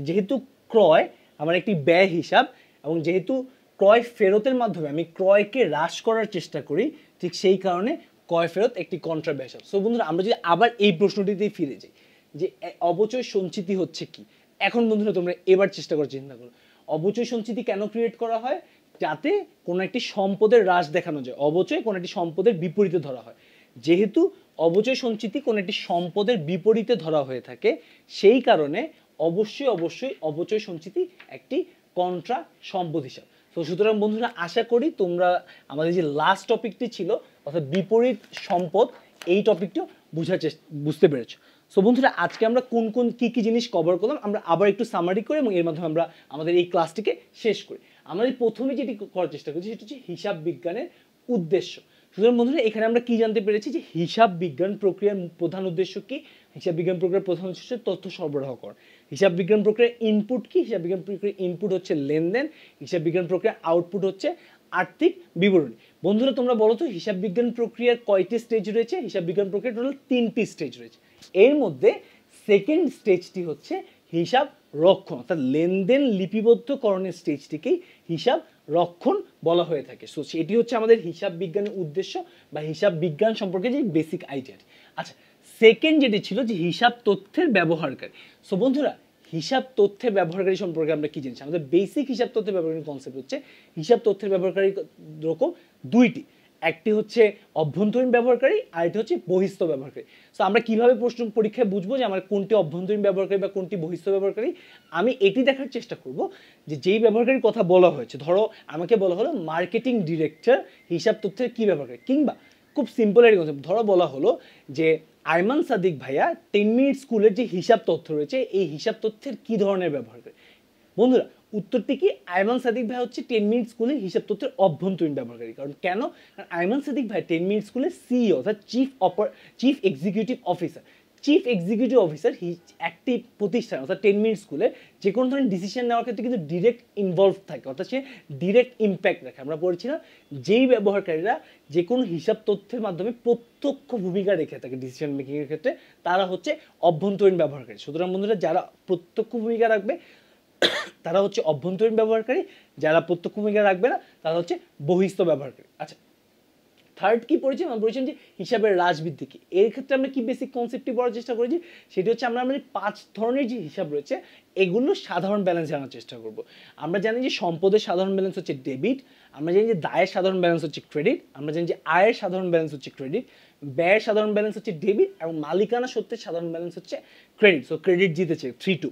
যেহেতু ক্রয় আমার একটি ব্যয় হিসাব এবং যেহেতু ক্রয় ফেরতের মাধ্যমে আমি ক্রয়কে হ্রাস করার চেষ্টা করি ঠিক সেই কারণে ক্রয় ফেরত একটি কন্ট্রা ব্যয় হিসাব সো বন্ধুরা আমরা যদি আবার এই প্রশ্নটিতেই ফিরে যাই যে অবচয় সঞ্চিতি হচ্ছে কি এখন বন্ধুরা তোমরা এবার চেষ্টা করে চিন্তা করো অবচয় সঞ্চিতি কেন ক্রিয়েট করা হয় যাতে কোনো একটি সম্পদের হ্রাস দেখানো যায় অবচয় কোনো একটি সম্পদের বিপরীতে ধরা হয় যেহেতু অবচয় সঞ্চিতি কোনো একটি সম্পদের বিপরীতে ধরা হয়ে থাকে সেই কারণে অবশ্যই অবশ্যই অবচয় সঞ্চিতি একটি কন্ট্রা সম্পদ হিসাব তো সুতরাং বন্ধুরা আশা করি তোমরা আমাদের যে লাস্ট টপিকটি ছিল অর্থাৎ বিপরীত সম্পদ এই টপিকটিও বুঝার চেষ্টা বুঝতে পেরেছো সো বন্ধুরা আজকে আমরা কোন কোন কী কী জিনিস কভার করলাম আমরা আবার একটু সামারি করি এবং এর মাধ্যমে আমরা আমাদের এই ক্লাসটিকে শেষ করি আমরা এই প্রথমে যেটি করার চেষ্টা করছি সেটি হচ্ছে হিসাব বিজ্ঞানের উদ্দেশ্য সুতরাং বন্ধুরা এখানে আমরা কি জানতে পেরেছি যে হিসাব বিজ্ঞান প্রক্রিয়ার প্রধান উদ্দেশ্য কি হিসাব বিজ্ঞান প্রক্রিয়ার প্রধান উদ্দেশ্য তথ্য সরবরাহ কর হিসাব বিজ্ঞান প্রক্রিয়ার ইনপুট কি হিসাব বিজ্ঞান প্রক্রিয়ার ইনপুট হচ্ছে লেনদেন হিসাব বিজ্ঞান প্রক্রিয়ার আউটপুট হচ্ছে আর্থিক বিবরণী বন্ধুরা তোমরা বলো তো হিসাব বিজ্ঞান প্রক্রিয়ার কয়টি স্টেজ রয়েছে হিসাব বিজ্ঞান প্রক্রিয়ার টোটাল তিনটি স্টেজ রয়েছে এর মধ্যে সেকেন্ড স্টেজটি হচ্ছে হিসাব রক্ষণ অর্থাৎ লেনদেন লিপিবদ্ধকরণের স্টেজটিকেই হিসাব রক্ষণ বলা হয়ে থাকে সো এটি হচ্ছে আমাদের হিসাব বিজ্ঞানের উদ্দেশ্য বা হিসাব বিজ্ঞান সম্পর্কে যে বেসিক আইডিয়া আচ্ছা সেকেন্ড যেটি ছিল যে হিসাব তথ্যের ব্যবহারকারী সো বন্ধুরা হিসাব তথ্যের ব্যবহারকারী সম্পর্কে আমরা কী জানছি আমাদের বেসিক হিসাব তথ্যের ব্যবহারকারী কনসেপ্ট হচ্ছে হিসাব তথ্যের ব্যবহারকারী রকম দুইটি একটি হচ্ছে অভ্যন্তরীণ ব্যবহারকারী আর এটি হচ্ছে বহিস্থ ব্যবহারকারী সো আমরা কিভাবে প্রশ্ন পরীক্ষায় বুঝবো যে আমার কোনটি অভ্যন্তরীণ ব্যবহারকারী বা কোনটি বহিস্থ ব্যবহারকারী আমি এটি দেখার চেষ্টা করব যে যেই ব্যবহারকারীর কথা বলা হয়েছে ধরো আমাকে বলা হলো মার্কেটিং ডিরেক্টর হিসাব তথ্যের কী ব্যবহারকারী কিংবা খুব সিম্পল একটি কথা ধরো বলা হলো যে আয়মান সাদিক ভাইয়া টেন মিনিট স্কুলের যে হিসাব তথ্য রয়েছে এই হিসাব তথ্যের কী ধরনের ব্যবহারকারী বন্ধুরা উত্তরটি কি আয়মান সাদিক ভাই হচ্ছে টেন মিনিট স্কুলে হিসাব তথ্যের অভ্যন্তরীণ ব্যবহারকারী কারণ কেন কারণ আয়মান সাদিক ভাই টেন মিনিট স্কুলে সিইও অর্থাৎ চিফ অপার chief executive officer chief executive officer একটি প্রতিষ্ঠান অর্থাৎ টেন মিনিট স্কুলে যে কোনো ধরনের ডিসিশন নেওয়ার ক্ষেত্রে কিন্তু ডিরেক্ট ইনভলভ থাকে অর্থাৎ সে ডিরেক্ট ইম্প্যাক্ট রাখে আমরা পড়েছিলাম যেই ব্যবহারকারীরা যে কোনো হিসাব তথ্যের মাধ্যমে প্রত্যক্ষ ভূমিকা রেখে থাকে ডিসিশন মেকিংয়ের ক্ষেত্রে তারা হচ্ছে অভ্যন্তরীণ ব্যবহারকারী সুতরাং বন্ধুরা যারা প্রত্যক্ষ ভূমিকা রাখবে তারা হচ্ছে অভ্যন্তরীণ ব্যবহারকারী যারা প্রত্যক্ষ ভূমিকা রাখবে না তারা হচ্ছে বহিস্থ ব্যবহারকারী আচ্ছা থার্ড কি পড়েছি আমরা বলেছিলাম যে হিসাবের রাজবৃদ্ধি কি এর ক্ষেত্রে আমরা কি বেসিক কনসেপ্টটি বলার চেষ্টা করেছি সেটি হচ্ছে আমরা আমাদের পাঁচ ধরনের যে হিসাব রয়েছে এগুলো সাধারণ ব্যালেন্স জানার চেষ্টা করব আমরা জানি যে সম্পদের সাধারণ ব্যালেন্স হচ্ছে ডেবিট আমরা জানি যে দায়ের সাধারণ ব্যালেন্স হচ্ছে ক্রেডিট আমরা জানি যে আয়ের সাধারণ ব্যালেন্স হচ্ছে ক্রেডিট ব্যয়ের সাধারণ ব্যালেন্স হচ্ছে ডেবিট এবং মালিকানা সত্যের সাধারণ ব্যালেন্স হচ্ছে ক্রেডিট সো ক্রেডিট জিতেছে থ্রি টু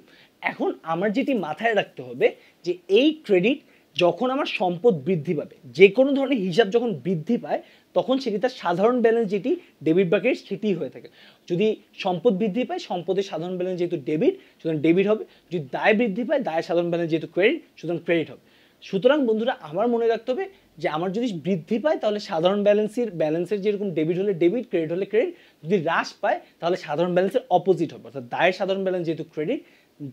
এখন আমার যেটি মাথায় রাখতে হবে যে এই ক্রেডিট যখন আমার সম্পদ বৃদ্ধি পাবে যে কোনো ধরনের হিসাব যখন বৃদ্ধি পায় তখন সেটি তার সাধারণ ব্যালেন্স যেটি ডেবিট বা ক্রেডিট সেটি হয়ে থাকে যদি সম্পদ বৃদ্ধি পায় সম্পদের সাধারণ ব্যালেন্স যেহেতু ডেবিট সুতরাং ডেবিট হবে যদি দায় বৃদ্ধি পায় দায় সাধারণ ব্যালেন্স যেহেতু ক্রেডিট সুতরাং ক্রেডিট হবে সুতরাং বন্ধুরা আমার মনে রাখতে হবে যে আমার যদি বৃদ্ধি পায় তাহলে সাধারণ ব্যালেন্সের ব্যালেন্সের যেরকম ডেবিট হলে ডেবিট ক্রেডিট হলে ক্রেডিট যদি হ্রাস পায় তাহলে সাধারণ ব্যালেন্সের অপোজিট হবে অর্থাৎ দায়ের সাধারণ ব্যালেন্স যেহেতু ক্রেডিট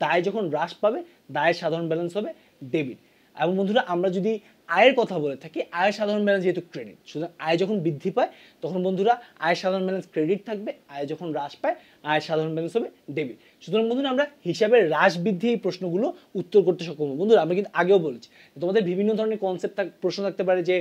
দায় যখন হ্রাস পাবে দায়ের সাধারণ ব্যালেন্স হবে ডেবিট এবং বন্ধুরা আমরা যদি আয়ের কথা বলে থাকি আয়ের সাধারণ ব্যালেন্স যেহেতু ক্রেডিট সুতরাং আয় যখন বৃদ্ধি পায় তখন বন্ধুরা আয়ের সাধারণ ব্যালেন্স ক্রেডিট থাকবে আয় যখন হ্রাস পায় আয়ের সাধারণ ব্যালেন্স হবে ডেবিট সুতরাং বন্ধুরা আমরা হিসাবে হ্রাস বৃদ্ধি এই প্রশ্নগুলো উত্তর করতে সক্ষম বন্ধুরা আমরা কিন্তু আগেও বলেছি তোমাদের বিভিন্ন ধরনের কনসেপ্ট প্রশ্ন থাকতে পারে যে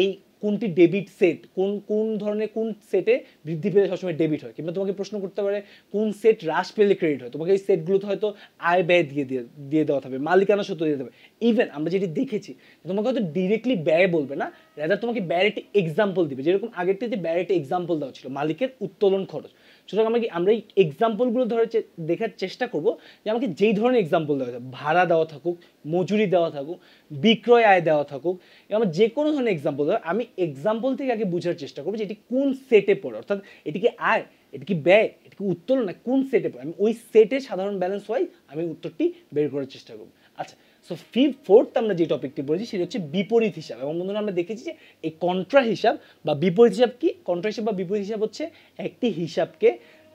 এই কোনটি ডেবিট সেট কোন কোন ধরনের কোন সেটে বৃদ্ধি পেলে সবসময় ডেবিট হয় কিংবা তোমাকে প্রশ্ন করতে পারে কোন সেট হ্রাস পেলে ক্রেডিট হয় তোমাকে এই সেটগুলোতে হয়তো আয় ব্যয় দিয়ে দিয়ে দিয়ে দেওয়া হবে মালিকানা সত্য দিয়ে দেবে ইভেন আমরা যেটি দেখেছি তোমাকে হয়তো ডিরেক্টলি ব্যয় বলবে না রাদার তোমাকে ব্যয়ের একটি এক্সাম্পল দিবে যেরকম আগেরটিতে ব্যয়ের একটি এক্সাম্পল দেওয়া ছিল মালিকের উত্তোলন খরচ সুতরাং আমরা কি আমরা এই এক্সাম্পলগুলো ধরে দেখার চেষ্টা করব যে আমাকে যেই ধরনের এক্সাম্পল দেওয়া যায় ভাড়া দেওয়া থাকুক মজুরি দেওয়া থাকুক বিক্রয় আয় দেওয়া থাকুক আমার যে কোনো ধরনের এক্সাম্পল দেওয়া আমি এক্সাম্পল থেকে আগে বোঝার চেষ্টা করবো যে এটি কোন সেটে পড়ে অর্থাৎ এটিকে আয় এটি কি ব্যয় এটি কি উত্তোলন না কোন সেটে পড়ে আমি ওই সেটে সাধারণ ব্যালেন্স হয় আমি উত্তরটি বের করার চেষ্টা করব আচ্ছা সো ফি ফোর্থ আমরা যে টপিকটি বলেছি সেটি হচ্ছে বিপরীত হিসাব এবং বন্ধুরা আমরা দেখেছি যে এই কন্ট্রা হিসাব বা বিপরীত হিসাব কি কন্ট্রা হিসাব বা বিপরীত হিসাব হচ্ছে একটি হিসাবকে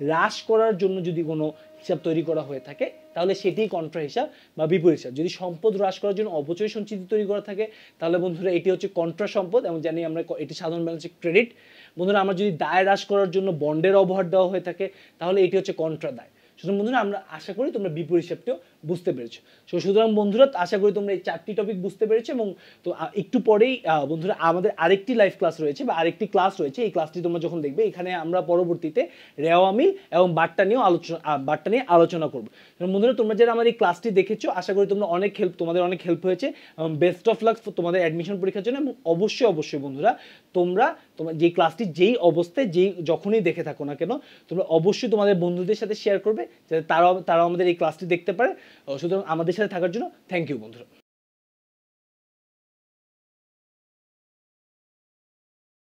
হ্রাস করার জন্য যদি কোনো হিসাব তৈরি করা হয়ে থাকে তাহলে সেটি কন্ট্রা হিসাব বা বিপরীত হিসাব যদি সম্পদ হ্রাস করার জন্য অপচয় সঞ্চিত তৈরি করা থাকে তাহলে বন্ধুরা এটি হচ্ছে কন্ট্রা সম্পদ এবং জানি আমরা এটি সাধারণ ব্যালেন্সে ক্রেডিট বন্ধুরা আমরা যদি দায় হ্রাস করার জন্য বন্ডের অবহার দেওয়া হয়ে থাকে তাহলে এটি হচ্ছে কন্ট্রা দায় সুতরাং বন্ধুরা আমরা আশা করি তোমরা বিপরীত হিসাবটিও বুঝতে পেরেছো সো সুতরাং বন্ধুরা আশা করি তোমরা এই চারটি টপিক বুঝতে পেরেছো এবং তো একটু পরেই বন্ধুরা আমাদের আরেকটি লাইভ ক্লাস রয়েছে বা আরেকটি ক্লাস রয়েছে এই ক্লাসটি তোমরা যখন দেখবে এখানে আমরা পরবর্তীতে রেওয়ামিল এবং বার্তা নিয়েও আলোচনা বার্তা নিয়ে আলোচনা করবো বন্ধুরা তোমরা যারা আমার এই ক্লাসটি দেখেছো আশা করি তোমরা অনেক হেল্প তোমাদের অনেক হেল্প হয়েছে বেস্ট অফ লাক তোমাদের অ্যাডমিশন পরীক্ষার জন্য এবং অবশ্যই অবশ্যই বন্ধুরা তোমরা তোমার যে ক্লাসটি যেই অবস্থায় যেই যখনই দেখে থাকো না কেন তোমরা অবশ্যই তোমাদের বন্ধুদের সাথে শেয়ার করবে যাতে তারাও তারাও আমাদের এই ক্লাসটি দেখতে পারে সুতরাং আমাদের সাথে থাকার জন্য থ্যাংক ইউ বন্ধুরা